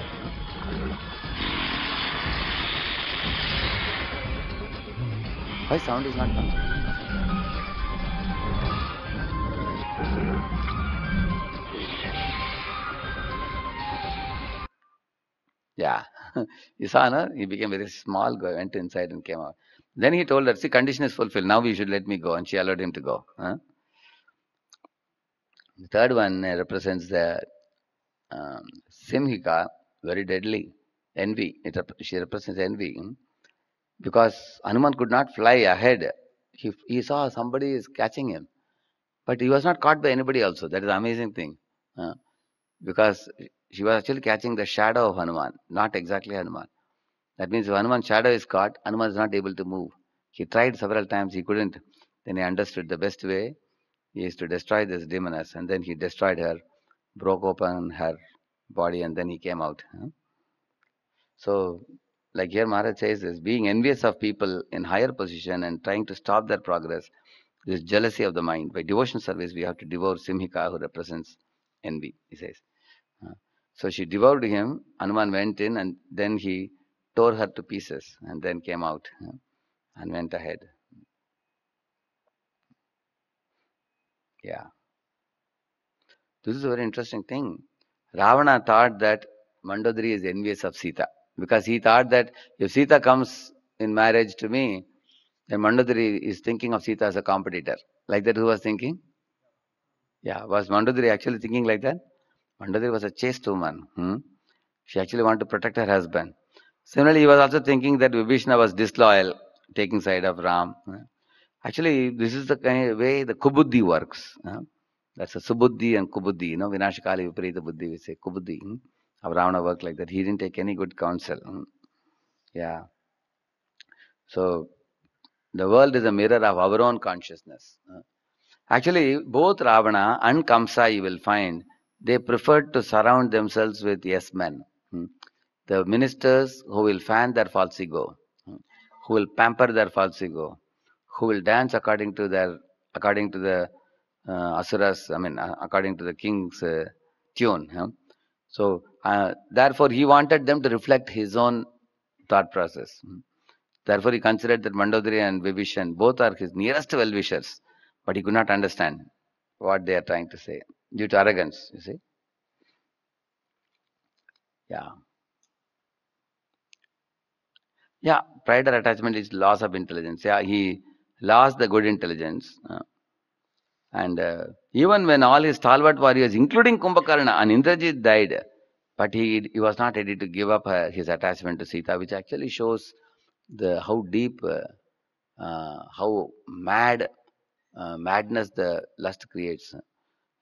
Why sound is not coming? Yeah, you saw, no? He became very small, went inside and came out. Then he told her, see, condition is fulfilled. Now you should let me go. And she allowed him to go. Huh? The third one uh, represents the um, Simhika, very deadly, envy. It, she represents envy because Hanuman could not fly ahead. He, he saw somebody is catching him. But he was not caught by anybody also. That is the amazing thing. because she was actually catching the shadow of Hanuman, not exactly Hanuman. That means if Hanuman's shadow is caught, Hanuman is not able to move. He tried several times, he couldn't. Then he understood the best way is to destroy this demoness. And then he destroyed her, broke open her body, and then he came out. So, like here Maharaj says, is being envious of people in higher position and trying to stop their progress. This jealousy of the mind. By devotion service, we have to devour Simhika, who represents envy, he says. So she devoured him. Anuman went in and then he tore her to pieces and then came out and went ahead. Yeah. This is a very interesting thing. Ravana thought that Mandodari is envious of Sita because he thought that if Sita comes in marriage to me, then Mandodari is thinking of Sita as a competitor. Like that, who was thinking? Yeah, was Mandodari actually thinking like that? Mandodari was a chaste woman. Hmm? She actually wanted to protect her husband. Similarly, he was also thinking that Vibhishna was disloyal, taking side of Ram. Actually, this is the kind of way the Kubuddhi works. That's a Subuddhi and Kubuddhi. You know, Vinashakali Viparita Buddhi, we say Kubuddhi. How Ravana worked like that. He didn't take any good counsel. Yeah. So, the world is a mirror of our own consciousness. Actually, both Ravana and Kamsa, you will find, they preferred to surround themselves with yes men the ministers who will fan their ego, who will pamper their ego, who will dance according to their according to the uh, asuras, I mean uh, according to the king's uh, tune. So uh, therefore, he wanted them to reflect his own thought process. Therefore, he considered that Mandodari and Vibhishan both are his nearest well-wishers, but he could not understand what they are trying to say due to arrogance. You see, yeah. Yeah, pride or attachment is loss of intelligence. Yeah, he lost the good intelligence. Uh, and uh, even when all his stalwart warriors, including Kumbhakarna and Indrajit, died, but he, he was not ready to give up uh, his attachment to Sita, which actually shows the how deep, uh, uh how mad, uh, madness the lust creates.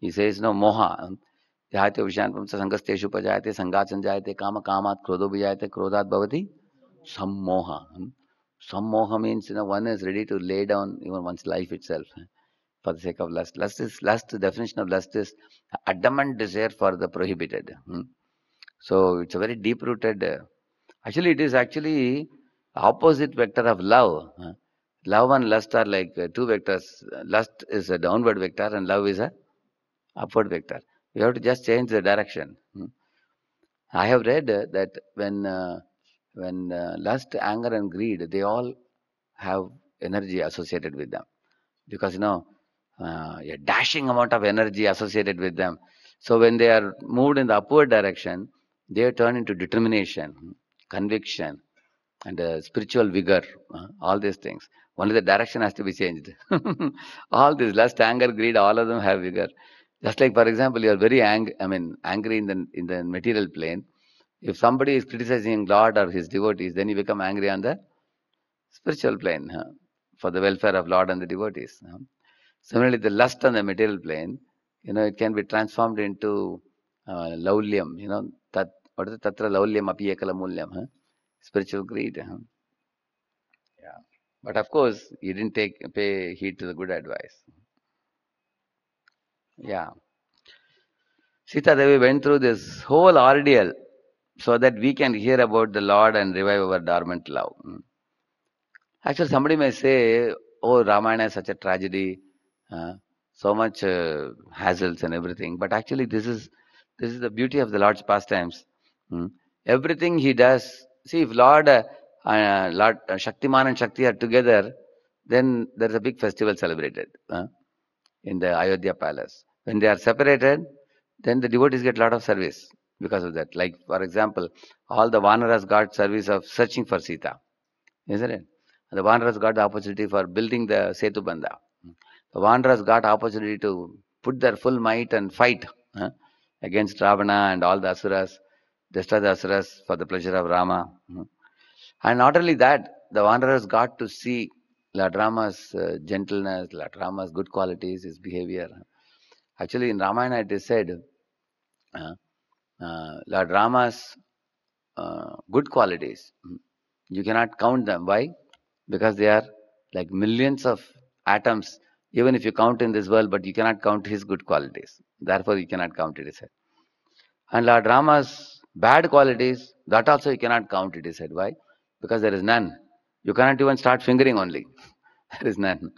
He says, no, moha. ध्याते विषयान संगस्तेषु पजायते संगात संजायते काम कामात क्रोधो भी जायते क्रोधात भवती sammoha. Sammoha means you know one is ready to lay down even one's life itself eh, for the sake of lust. Lust is lust. The definition of lust is adamant desire for the prohibited. Hmm. So it's a very deep-rooted. Eh, actually, it is actually opposite vector of love. Eh. Love and lust are like two vectors. Lust is a downward vector and love is a upward vector. You have to just change the direction. Hmm. I have read that when uh, when uh, lust, anger, and greed, they all have energy associated with them because you know uh, a dashing amount of energy associated with them. So when they are moved in the upward direction, they turn into determination, conviction, and uh, spiritual vigor. Uh, all these things. Only the direction has to be changed. all this lust, anger, greed, all of them have vigor. Just like, for example, you are very angry. I mean, angry in the in the material plane, if somebody is criticizing Lord or his devotees, then you become angry on the spiritual plane huh? for the welfare of Lord and the devotees. Huh? Similarly, the lust on the material plane, you know, it can be transformed into uh, laulyam, you know, tat, what is it? Tatra laulyam apiyakala mulyam, huh? spiritual greed. Huh? Yeah. But of course, you didn't take pay heed to the good advice. Yeah. Sita Devi went through this whole ordeal so that we can hear about the Lord and revive our dormant love. Hmm. Actually, somebody may say, Oh, Ramayana is such a tragedy, uh, so much uh, hassles and everything. But actually, this is, this is the beauty of the Lord's pastimes. Hmm. Everything he does, see, if Lord, uh, uh, Lord uh, Shaktiman and Shakti are together, then there is a big festival celebrated in the Ayodhya palace. When they are separated, then the devotees get a lot of service because of that. Like, for example, all the Vanaras got service of searching for Sita, isn't it? And the Vanaras got the opportunity for building the Setu Bandha. The Vanaras got opportunity to put their full might and fight huh, against Ravana and all the Asuras, destroy the Asuras for the pleasure of Rama. And not only that, the Wanderers got to see Lord Rama's uh, gentleness, Lord Rama's good qualities, his behavior. Actually, in Ramayana, it is said, uh, Lord uh, Rama's uh, good qualities. Mm. You cannot count them. Why? Because they are like millions of atoms, even if you count in this world, but you cannot count his good qualities. Therefore, you cannot count it, he said. And Lord Rama's bad qualities, that also you cannot count it, he said. Why? Because there is none. You cannot even start fingering only. there is none.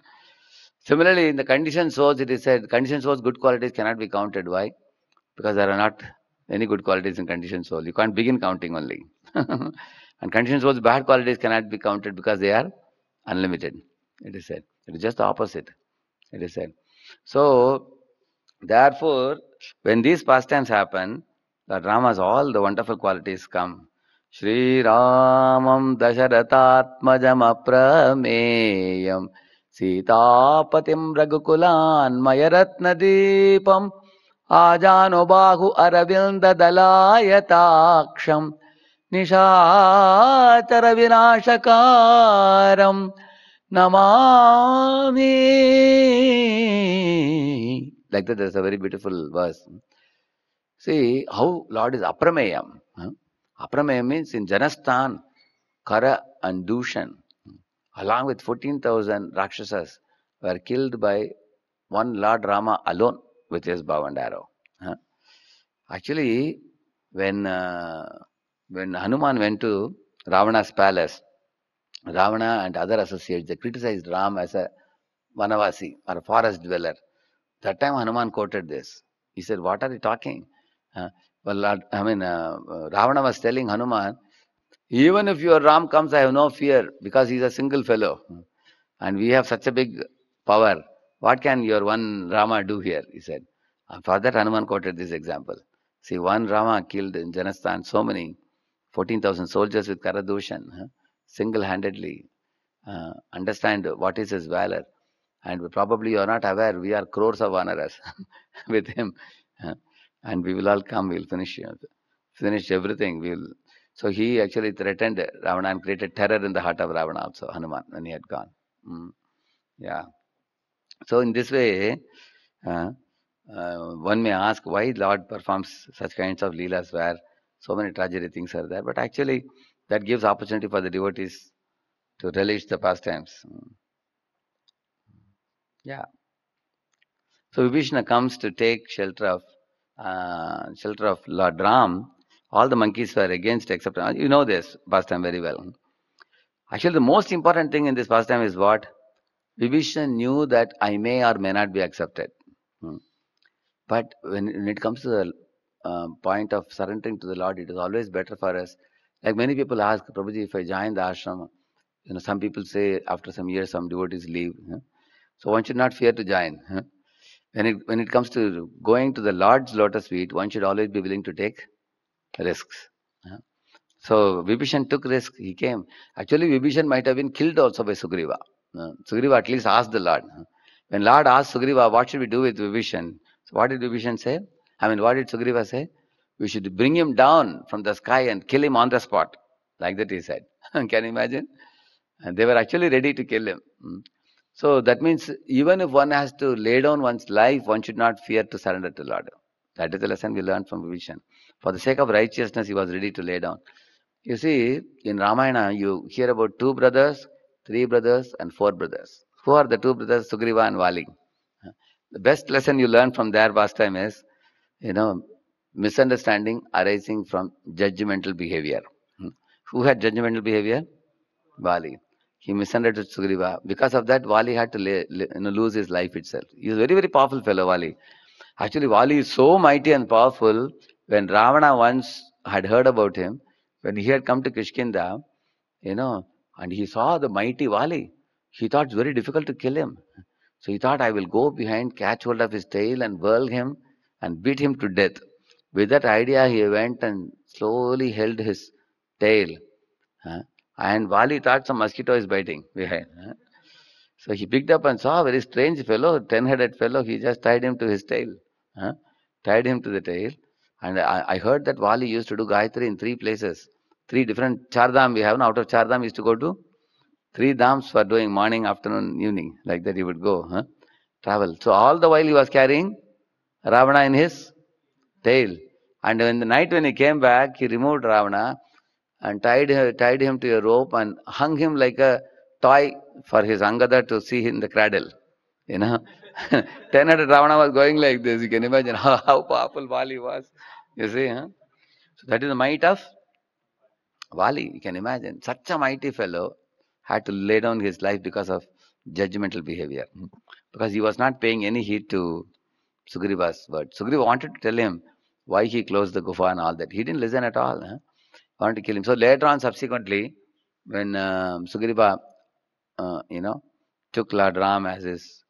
Similarly, in the conditioned souls, it is said, conditioned souls, good qualities cannot be counted. Why? Because there are not any good qualities and conditions soul. You can't begin counting only. and conditioned souls, bad qualities cannot be counted because they are unlimited. It is said. It is just the opposite. It is said. So, therefore, when these pastimes happen, the dramas, all the wonderful qualities come. श्रीरामं दशरथात्मजमप्रमेयं सीतापतिं रघुकुलान्मयरत्नदीपम् आजानुबाहु अरविन्ददलायताक्षं निशाचरविनाशकारं नमामि Like that, that's a very beautiful verse. See how Lord is Aprameyam. Huh? Aprameyam means in Janasthan, Kara and Dushan, along with 14,000 Rakshasas, were killed by one Lord Rama alone. with his bow and arrow. Huh? Actually, when uh, when Hanuman went to Ravana's palace, Ravana and other associates they criticized Ram as a vanavasi or a forest dweller. That time Hanuman quoted this. He said, "What are you talking?" Uh, well, I mean, uh, Ravana was telling Hanuman, even if your Ram comes, I have no fear because he's a single fellow, and we have such a big power what can your one Rama do here? He said. Father for that, Hanuman quoted this example. See, one Rama killed in Janasthan so many, 14,000 soldiers with Karadushan, huh? single handedly. Uh, understand what is his valor. And probably you are not aware, we are crores of honorers with him. Uh, and we will all come, we will finish, you know, finish everything. We will. So he actually threatened Ravana and created terror in the heart of Ravana also, Hanuman, when he had gone. Mm. Yeah. So in this way, uh, uh, one may ask why Lord performs such kinds of leelas where so many tragic things are there. But actually, that gives opportunity for the devotees to relish the pastimes. Hmm. Yeah. So Vibhishna comes to take shelter of uh, shelter of Lord Ram. All the monkeys were against except you know this pastime very well. Actually, the most important thing in this pastime is what Vibhishan knew that I may or may not be accepted. Hmm. But when, when, it comes to the uh, point of surrendering to the Lord, it is always better for us. Like many people ask, Prabhuji, if I join the ashram, you know, some people say after some years some devotees leave. Huh? So one should not fear to join. Huh? When it when it comes to going to the Lord's lotus feet, one should always be willing to take risks. Huh? So Vibhishan took risk. He came. Actually, Vibhishan might have been killed also by Sugriva. Sugriva at least asked the Lord. When Lord asked Sugriva, what should we do with Vibhishan? So what did Vibhishan say? I mean, what did Sugriva say? We should bring him down from the sky and kill him on the spot. Like that he said. Can you imagine? And they were actually ready to kill him. Hmm. So that means even if one has to lay down one's life, one should not fear to surrender to Lord. That is the lesson we learned from Vibhishan. For the sake of righteousness, he was ready to lay down. You see, in Ramayana, you hear about two brothers three brothers and four brothers. Who are the two brothers, Sugriva and Vali? Uh, the best lesson you learn from there last time is, you know, misunderstanding arising from judgmental behavior. Hmm. Who had judgmental behavior? Vali. He misunderstood Sugriva. Because of that, Vali had to lay, lay, you know, lose his life itself. He was a very, very powerful fellow, Vali. Actually, Vali is so mighty and powerful. When Ravana once had heard about him, when he had come to Kishkinda, you know, and he saw the mighty Wali. He thought it's very difficult to kill him. So he thought, I will go behind, catch hold of his tail, and whirl him and beat him to death. With that idea, he went and slowly held his tail. Huh? And Wali thought some mosquito is biting behind. Huh? So he picked up and saw a very strange fellow, ten headed fellow. He just tied him to his tail. Huh? Tied him to the tail. And I, I heard that Wali used to do Gayatri in three places Three different char dham we have. Now, out of chardam used to go to three dams for doing morning, afternoon, evening. Like that he would go, huh? travel. So all the while he was carrying Ravana in his tail. And in the night when he came back, he removed Ravana and tied, tied him to a rope and hung him like a toy for his Angada to see in the cradle. You know, 1000 Ravana was going like this. You can imagine how, how powerful Bali was. You see, huh? So that is the might of Wali, you can imagine, such a mighty fellow had to lay down his life because of judgmental behavior, hmm. because he was not paying any heed to Sugriva's word. Sugriva wanted to tell him why he closed the Gufa and all that. He didn't listen at all. Huh? Wanted to kill him. So later on, subsequently, when um, Sugriva, uh, you know, took Lord Ram as his,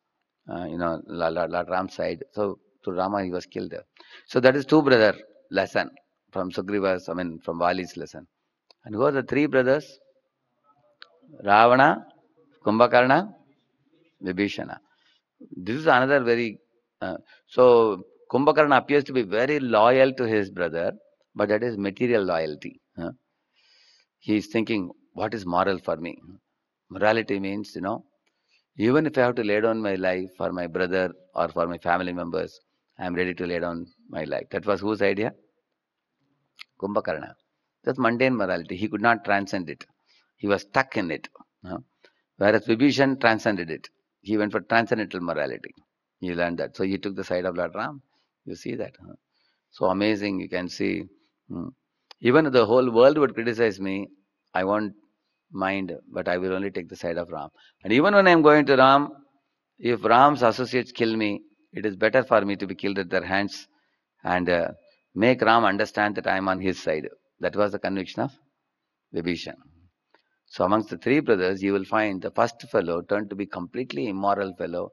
uh, you know, Lord, Lord Ram's side, so to Rama he was killed. So that is two brother lesson from Sugriva's, I mean, from Vali's lesson. And who are the three brothers? Ravana, Kumbhakarna, Vibhishana. This is another very. Uh, so, Kumbhakarna appears to be very loyal to his brother, but that is material loyalty. Huh? He is thinking, what is moral for me? Morality means, you know, even if I have to lay down my life for my brother or for my family members, I am ready to lay down my life. That was whose idea? Kumbhakarna. Just mundane morality. He could not transcend it. He was stuck in it. Whereas Vibhishan transcended it. He went for transcendental morality. He learned that. So he took the side of Lord Ram. You see that. Huh? So amazing. You can see. Hmm. Even the whole world would criticize me, I won't mind, but I will only take the side of Ram. And even when I am going to Ram, if Ram's associates kill me, it is better for me to be killed at their hands and uh, make Ram understand that I am on his side. That was the conviction of Vibhishan. So amongst the three brothers, you will find the first fellow turned to be completely immoral fellow,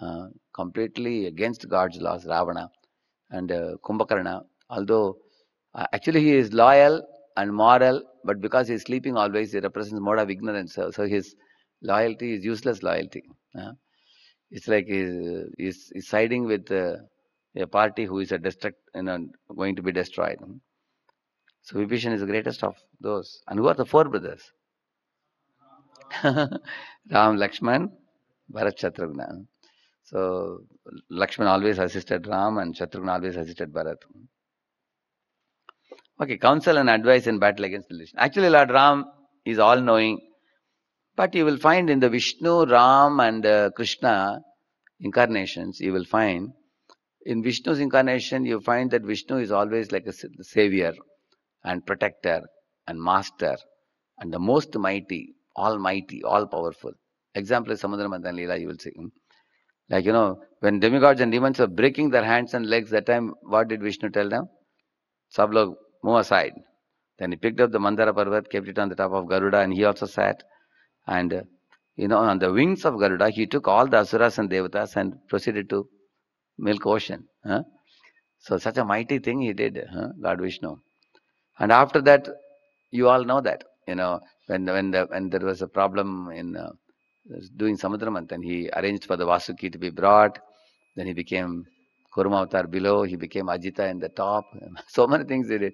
uh, completely against God's laws, Ravana, and uh, Kumbhakarna. Although uh, actually he is loyal and moral, but because he is sleeping always, he represents mode of ignorance. So, so his loyalty is useless loyalty. Uh, it's like he is, he is siding with uh, a party who is a destruct, you know, going to be destroyed. So Vibhishan is the greatest of those. And who are the four brothers? Ram, Lakshman, Bharat, Chatrugna. So Lakshman always assisted Ram and Chatrugna always assisted Bharat. Okay, counsel and advice in battle against delusion. Actually, Lord Ram is all knowing. But you will find in the Vishnu, Ram, and uh, Krishna incarnations, you will find in Vishnu's incarnation, you find that Vishnu is always like a savior and protector and master and the most mighty, almighty, all powerful. Example is Samudra and Leela, you will see. Like, you know, when demigods and demons were breaking their hands and legs, that time, what did Vishnu tell them? Sab log, move aside. Then he picked up the Mandara Parvat, kept it on the top of Garuda, and he also sat. And, uh, you know, on the wings of Garuda, he took all the asuras and devatas and proceeded to milk ocean. Huh? So, such a mighty thing he did, huh? Lord Vishnu. And after that, you all know that, you know, when, when, the, when there was a problem in uh, doing and he arranged for the Vasuki to be brought. Then he became Kurumavatar below, he became Ajita in the top. so many things he did.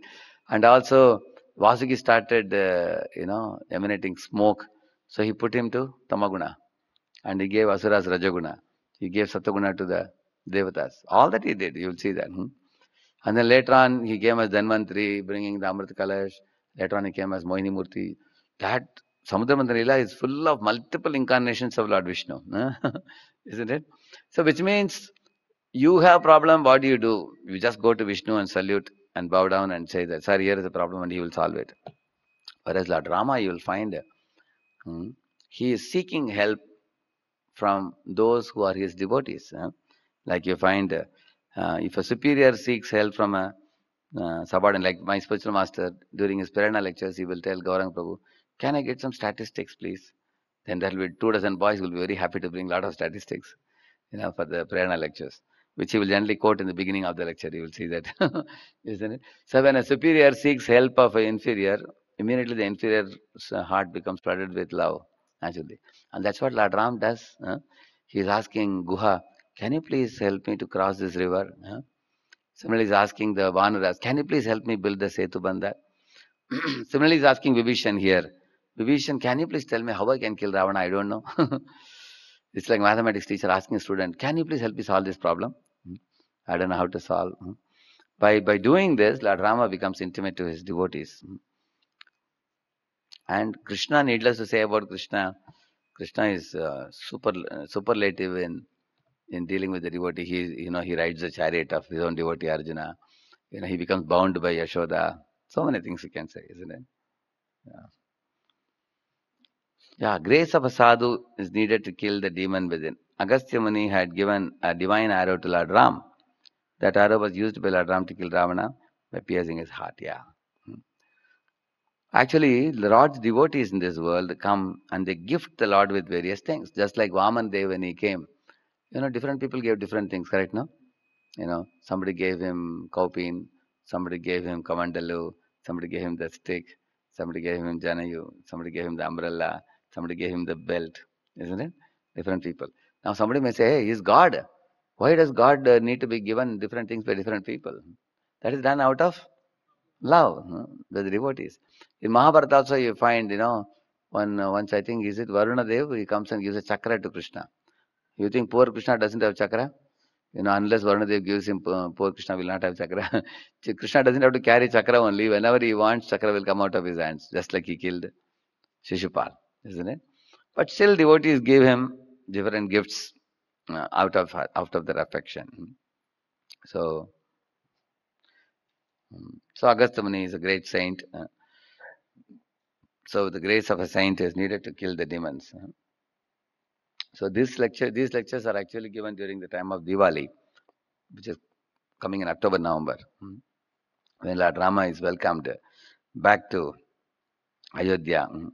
And also, Vasuki started, uh, you know, emanating smoke. So he put him to Tamaguna. And he gave Asuras Rajaguna. He gave Sataguna to the Devatas. All that he did, you'll see that. Hmm? And then later on, he came as Dhanvantri, bringing the Amrit Kalash. Later on, he came as Mohini Murthy. That Samudramantri is full of multiple incarnations of Lord Vishnu. Isn't it? So, which means you have problem, what do you do? You just go to Vishnu and salute and bow down and say that, sir, here is a problem and he will solve it. Whereas Lord Rama, you will find hmm, he is seeking help from those who are his devotees. Huh? Like you find uh, if a superior seeks help from a uh, subordinate, like my spiritual master during his Prerna lectures, he will tell Gaurang Prabhu, can I get some statistics, please? Then there will be two dozen boys will be very happy to bring a lot of statistics, you know, for the Prerna lectures which he will generally quote in the beginning of the lecture. You will see that, isn't it? So when a superior seeks help of an inferior, immediately the inferior's uh, heart becomes flooded with love, naturally. And that's what Lord Ram does. Huh? He is asking Guha, can you please help me to cross this river? Huh? Similarly, is asking the Vanaras, Can you please help me build the Setu Bandha? Similarly, is asking Vibhishan here, Vibhishan, can you please tell me how I can kill Ravana? I don't know. it's like mathematics teacher asking a student, Can you please help me solve this problem? Hmm? I don't know how to solve. Hmm? By, by doing this, Lord Rama becomes intimate to his devotees. Hmm? And Krishna, needless to say about Krishna, Krishna is uh, super, superlative in in dealing with the devotee, he you know he rides the chariot of his own devotee Arjuna. You know he becomes bound by Yashoda. So many things you can say, isn't it? Yeah. Yeah, grace of a sadhu is needed to kill the demon within. Agastya Muni had given a divine arrow to Lord Ram. That arrow was used by Lord Ram to kill Ravana by piercing his heart. Yeah. Hmm. Actually, the Lord's devotees in this world come and they gift the Lord with various things, just like Vaman Dev when he came you know different people gave different things correct now you know somebody gave him cowpeen somebody gave him commandalu somebody gave him the stick somebody gave him janayu somebody gave him the umbrella somebody gave him the belt isn't it different people now somebody may say hey he's god why does god uh, need to be given different things by different people that is done out of love hmm, the devotees in mahabharata also you find you know one uh, once i think is it varuna dev he comes and gives a chakra to krishna you think poor Krishna doesn't have chakra? You know, unless Varunadev gives him, poor Krishna will not have chakra. Krishna doesn't have to carry chakra only. Whenever he wants, chakra will come out of his hands, just like he killed Shishupal, isn't it? But still, devotees give him different gifts uh, out of out of their affection. So, um, so Muni is a great saint. Uh, so the grace of a saint is needed to kill the demons. Huh? So this lecture, these lectures are actually given during the time of Diwali, which is coming in October, November, hmm. when Lord Rama is welcomed back to Ayodhya. Hmm,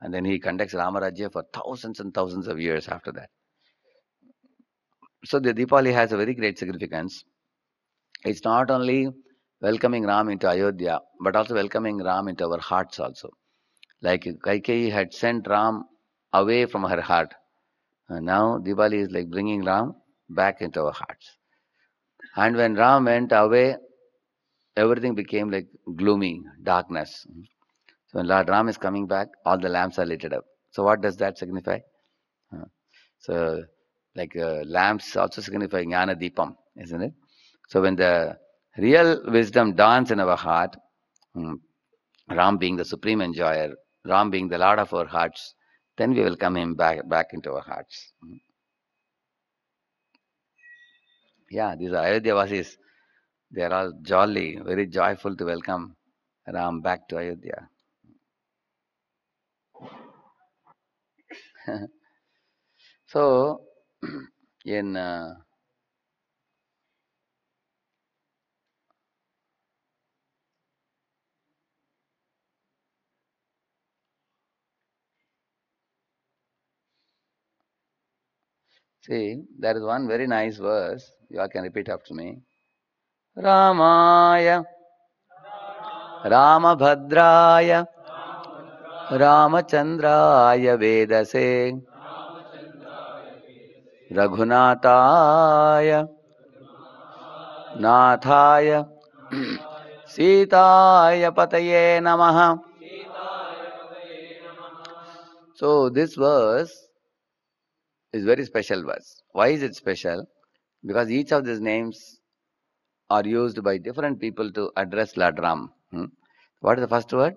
and then he conducts Ramarajya for thousands and thousands of years after that. So the Diwali has a very great significance. It's not only welcoming Ram into Ayodhya, but also welcoming Ram into our hearts also. Like Kaikeyi had sent Ram away from her heart and uh, now Diwali is like bringing Ram back into our hearts. And when Ram went away, everything became like gloomy, darkness. Hmm. So when Lord Ram is coming back, all the lamps are lit up. So what does that signify? Uh, so like uh, lamps also signify Jnana Deepam, isn't it? So when the real wisdom dawns in our heart, um, Ram being the supreme enjoyer, Ram being the Lord of our hearts, then we will come him back, back into our hearts. Mm-hmm. Yeah, these are Ayodhya They are all jolly, very joyful to welcome Ram back to Ayodhya. so, in uh, See, there is one very nice verse. You all can repeat after me. Ramaya, Ramabhadraya, Ramachandraya Vedase, Raghunataya, Nathaya, Sitaya Pataye Namaha. So this verse is very special verse. Why is it special? Because each of these names are used by different people to address Lord Ram. Hmm? What is the first word?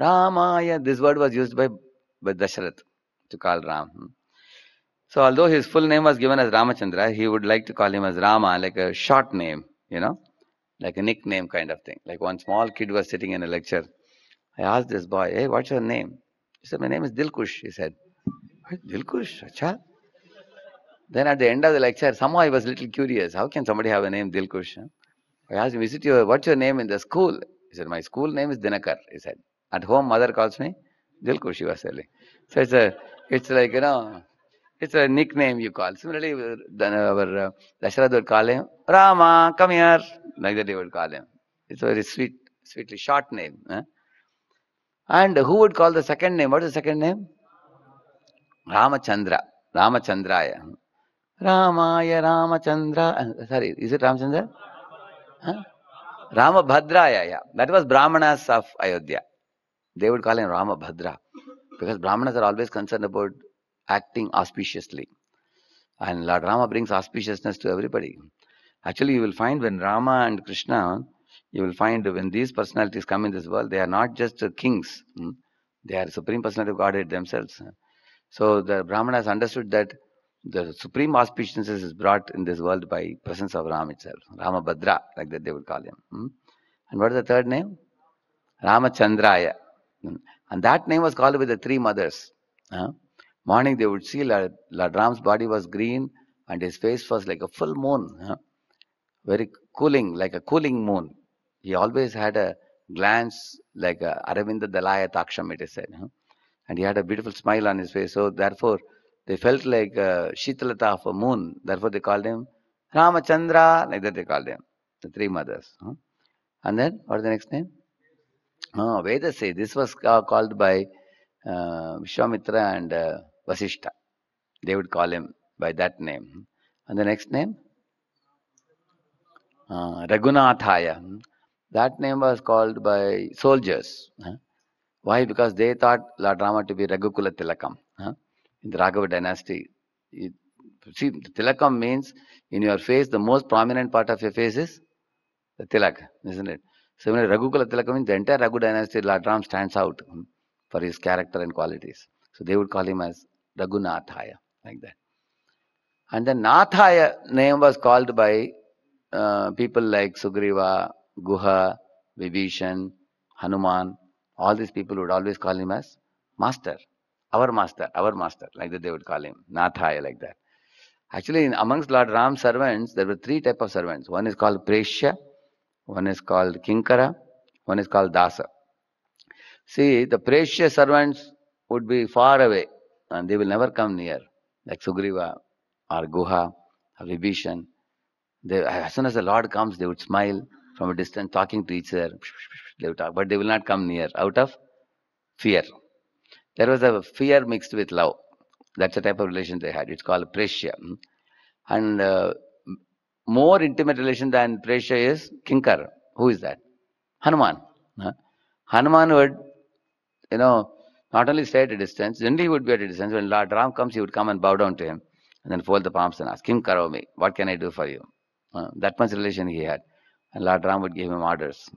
Ramaya. This word was used by, by Dasharath to call Ram. Hmm? So although his full name was given as Ramachandra, he would like to call him as Rama, like a short name, you know, like a nickname kind of thing. Like one small kid was sitting in a lecture. I asked this boy, hey, what's your name? He said, my name is Dilkush, he said. Dilkush, acha. Then at the end of the lecture, somehow I was a little curious. How can somebody have a name Dilkush? I asked him, is it your, what's your name in the school? He said, my school name is Dinakar. He said, at home mother calls me Dilkush, she was telling. So it's a, it's like, you know, it's a nickname you call. Similarly, uh, uh, our uh, Dasharatha would call him, Rama, come here. Like that they would call him. It's a very sweet, sweetly short name. Eh? And who would call the second name? What is the second name? Ramachandra ರಾಮಚಂದ್ರಾಯ ರಾಮಾಯ Ramachandra sorry is it Ramachandra ರಾಮಭದ್ರಾಯ yeah that was brahmins of Ayodhya they would call him Ramabhadra because Brahmanas are always concerned about acting auspiciously. And Lord Rama brings auspiciousness to everybody. Actually, you will find when Rama and Krishna, you will find when these personalities come in this world, they are not just kings, hmm? they are Supreme Personality of Godhead themselves. So the Brahmana has understood that the supreme auspiciousness is brought in this world by presence of Ram itself. Ramabhadra, like that they would call him. Hmm? And what is the third name? Ramachandraya. Hmm. And that name was called with the three mothers. Morning they would see Lord, Lord Ram's body was green and his face was like a full moon. Very cooling, like a cooling moon. He always had a glance like a Aravinda Dalaya Taksham, it is said. Huh? and he had a beautiful smile on his face. So therefore, they felt like uh, Shitalata of a moon. Therefore, they called him Ramachandra. Like that, they called him the three mothers. Huh? And then, what is the next name? Oh, Vedas say this was called by uh, Vishwamitra and uh, Vasishta. They would call him by that name. And the next name? Uh, Raghunathaya. That name was called by soldiers. Huh? Why? Because they thought Lord Rama to be Raghukula Tilakam. Huh? In the Raghava dynasty, it, see, Tilakam means in your face, the most prominent part of your face is the Tilak, isn't it? So when Tilakam means the entire Raghu dynasty, Lord Ram stands out hmm, for his character and qualities. So they would call him as Ragunathaya like that. And the Nathaya name was called by uh, people like Sugriva, Guha, Vibhishan, Hanuman, all these people would always call him as master, our master, our master, like that they would call him, Nathaya, like that. Actually, in, amongst Lord Ram's servants, there were three type of servants. One is called Presha, one is called Kinkara, one is called Dasa. See, the Presha servants would be far away and they will never come near, like Sugriva or Guha or Vibhishan. They, as soon as the Lord comes, they would smile from a distance talking to each other. They would talk, but they will not come near out of fear. There was a fear mixed with love. That's the type of relation they had. It's called pressure. And uh, more intimate relation than pressure is Kinkar. Who is that? Hanuman. Huh? Hanuman would, you know, not only stay at a distance, generally he would be at a distance. When Lord Ram comes, he would come and bow down to him and then fold the palms and ask, Kim Karomi, oh what can I do for you? Uh, that much relation he had. And Lord Ram would give him orders.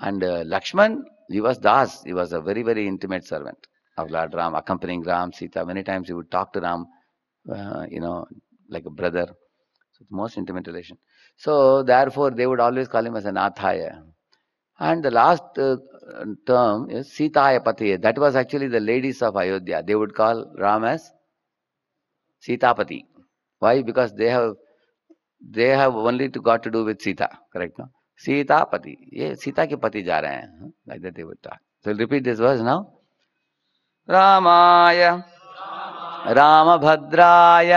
And uh, Lakshman, he was Das. He was a very, very intimate servant of Lord Ram, accompanying Ram, Sita. Many times he would talk to Ram, uh, you know, like a brother. So most intimate relation. So therefore, they would always call him as an Athaya. And the last uh, term is Sitaya Patiya. That was actually the ladies of Ayodhya. They would call Ram as Sitapati. Why? Because they have they have only to got to do with Sita correct ना सीता पति ये सीता के पति जा रहे हैं like that they would talk so repeat this verse now रामाय रामभद्राय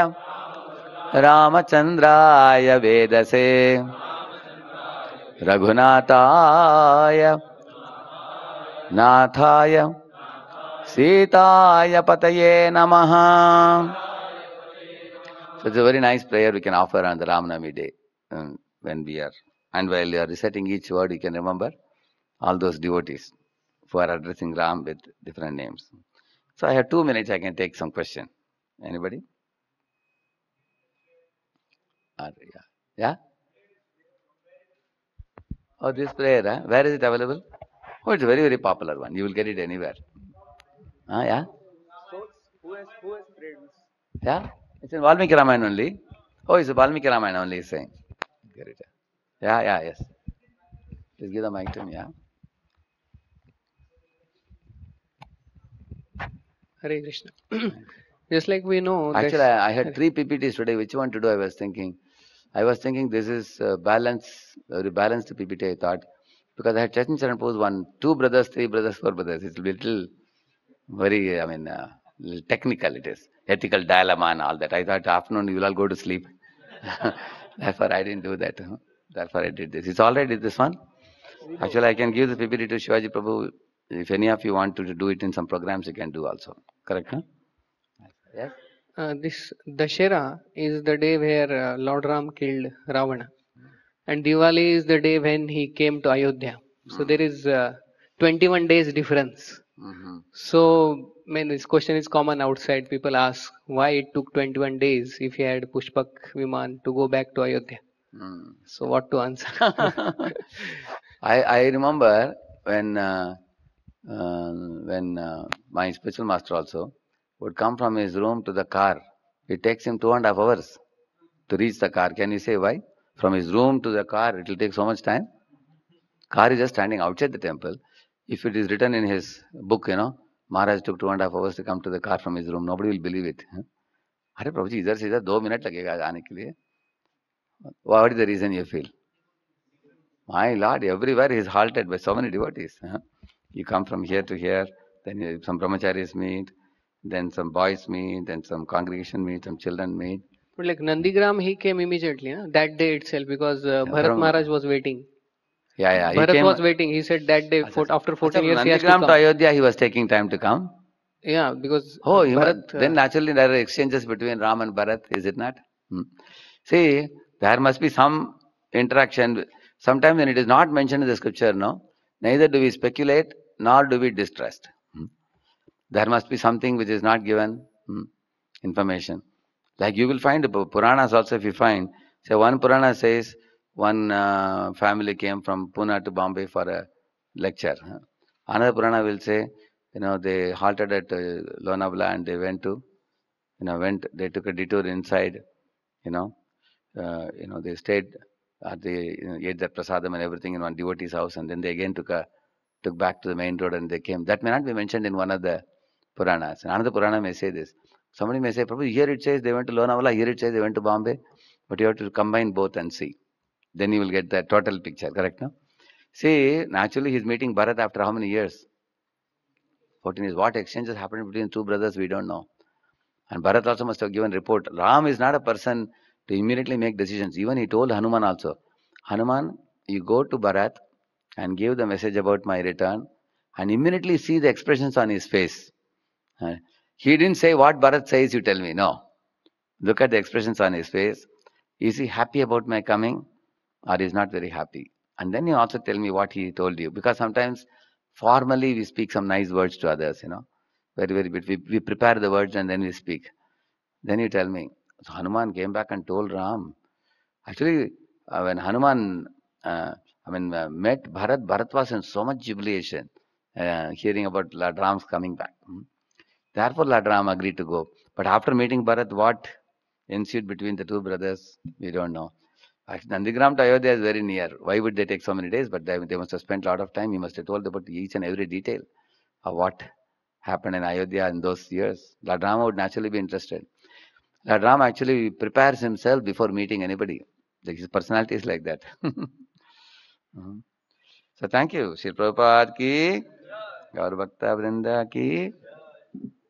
रामचंद्राय वेदसे रघुनाथाय नाथाय सीताय पतये नमः So it's a very nice prayer we can offer on the Ramnami day um, when we are. And while you are reciting each word, you can remember all those devotees who are addressing Ram with different names. So I have two minutes, I can take some question. Anybody? yeah. yeah? Oh, this prayer, huh? where is it available? Oh, it's a very, very popular one. You will get it anywhere. Ah, uh, yeah? who has, who has prayed this? Yeah? It's in Valmiki Ramayana only. Oh, it's Valmiki Ramayana only, he's saying. Yeah, yeah, yes. Please give the mic to me, yeah. Hare Krishna. Just like we know. Actually, I, I, had three PPTs today. Which one to do? I was thinking. I was thinking this is uh, balance, very balanced PPT. I thought because I had Chaitanya Charan Pose one, two brothers, three brothers, four brothers. It's little, very. I mean, uh, technical it is ethical dilemma and all that. I thought afternoon you will all go to sleep. Therefore, I didn't do that. Therefore, I did this. It's already this one? Actually, I can give the PPT to Shivaji Prabhu. If any of you want to do it in some programs, you can do also. Correct? Huh? Yes? Uh, this Dashera is the day where uh, Lord Ram killed Ravana. And Diwali is the day when he came to Ayodhya. So mm-hmm. there is uh, 21 days difference. Mm-hmm. So I mean, this question is common outside. People ask why it took 21 days if he had Pushpak Viman to go back to Ayodhya. Mm. So, what to answer? I, I remember when uh, uh, when uh, my spiritual master also would come from his room to the car. It takes him two and a half hours to reach the car. Can you say why? From his room to the car, it will take so much time. Car is just standing outside the temple. If it is written in his book, you know, Maharaj took two and a half hours to come to the car from his room. Nobody will believe it. अरे प्रभु जी इधर से इधर दो minute लगेगा आने के लिए what is the reason you feel my lord everywhere is halted by so many devotees you come from here to then some boys meet, then some congregation meet, some children meet. But like Nandigram, he came immediately, huh? that day itself, because uh, Bharat Maharaj was waiting. Yeah, yeah. He Bharat came, was waiting. He said that day, after 14 years, he has to, to Ayodhya, he was taking time to come. Yeah, because oh, Bharat, uh, then naturally there are exchanges between Ram and Bharat, is it not? Hmm. See, there must be some interaction. Sometimes when it is not mentioned in the scripture, no, neither do we speculate nor do we distrust. Hmm. There must be something which is not given hmm, information. Like you will find Puranas also, if you find, say one Purana says one uh, family came from Pune to Bombay for a lecture. Another Purana will say, you know, they halted at uh, Lonavla and they went to, you know, went, they took a detour inside, you know, uh, you know, they stayed at the, you know, ate the prasadam and everything in one devotee's house and then they again took a, took back to the main road and they came. That may not be mentioned in one of the Puranas. Another Purana may say this. Somebody may say, Prabhu, here it says they went to Lonavala, here it says they went to Bombay, but you have to combine both and see. Then you will get the total picture, correct? No? See, naturally he's meeting Bharat after how many years? 14 years. What exchanges happened between two brothers, we don't know. And Bharat also must have given report. Ram is not a person to immediately make decisions. Even he told Hanuman also, Hanuman, you go to Bharat and give the message about my return and immediately see the expressions on his face. Uh, he didn't say what Bharat says, you tell me. No. Look at the expressions on his face. Is he happy about my coming? or is not very happy. And then you also tell me what he told you. Because sometimes formally we speak some nice words to others, you know. Very, very bit. We, we prepare the words and then we speak. Then you tell me. So Hanuman came back and told Ram. Actually, uh, when Hanuman, uh, I mean, uh, met Bharat, Bharat was in so much jubilation uh, hearing about Lord Ram's coming back. Hmm? Therefore, Lord Ram agreed to go. But after meeting Bharat, what ensued between the two brothers, we don't know. Actually, Nandigram to Ayodhya is very near. Why would they take so many days? But they, they must have spent a lot of time. He must have told about each and every detail of what happened in Ayodhya in those years. Lord Rama would naturally be interested. Lord Rama actually prepares himself before meeting anybody. His personality is like that. mm-hmm. So thank you. Sri Prabhupada ki, Gaur Bhakta Vrinda ki.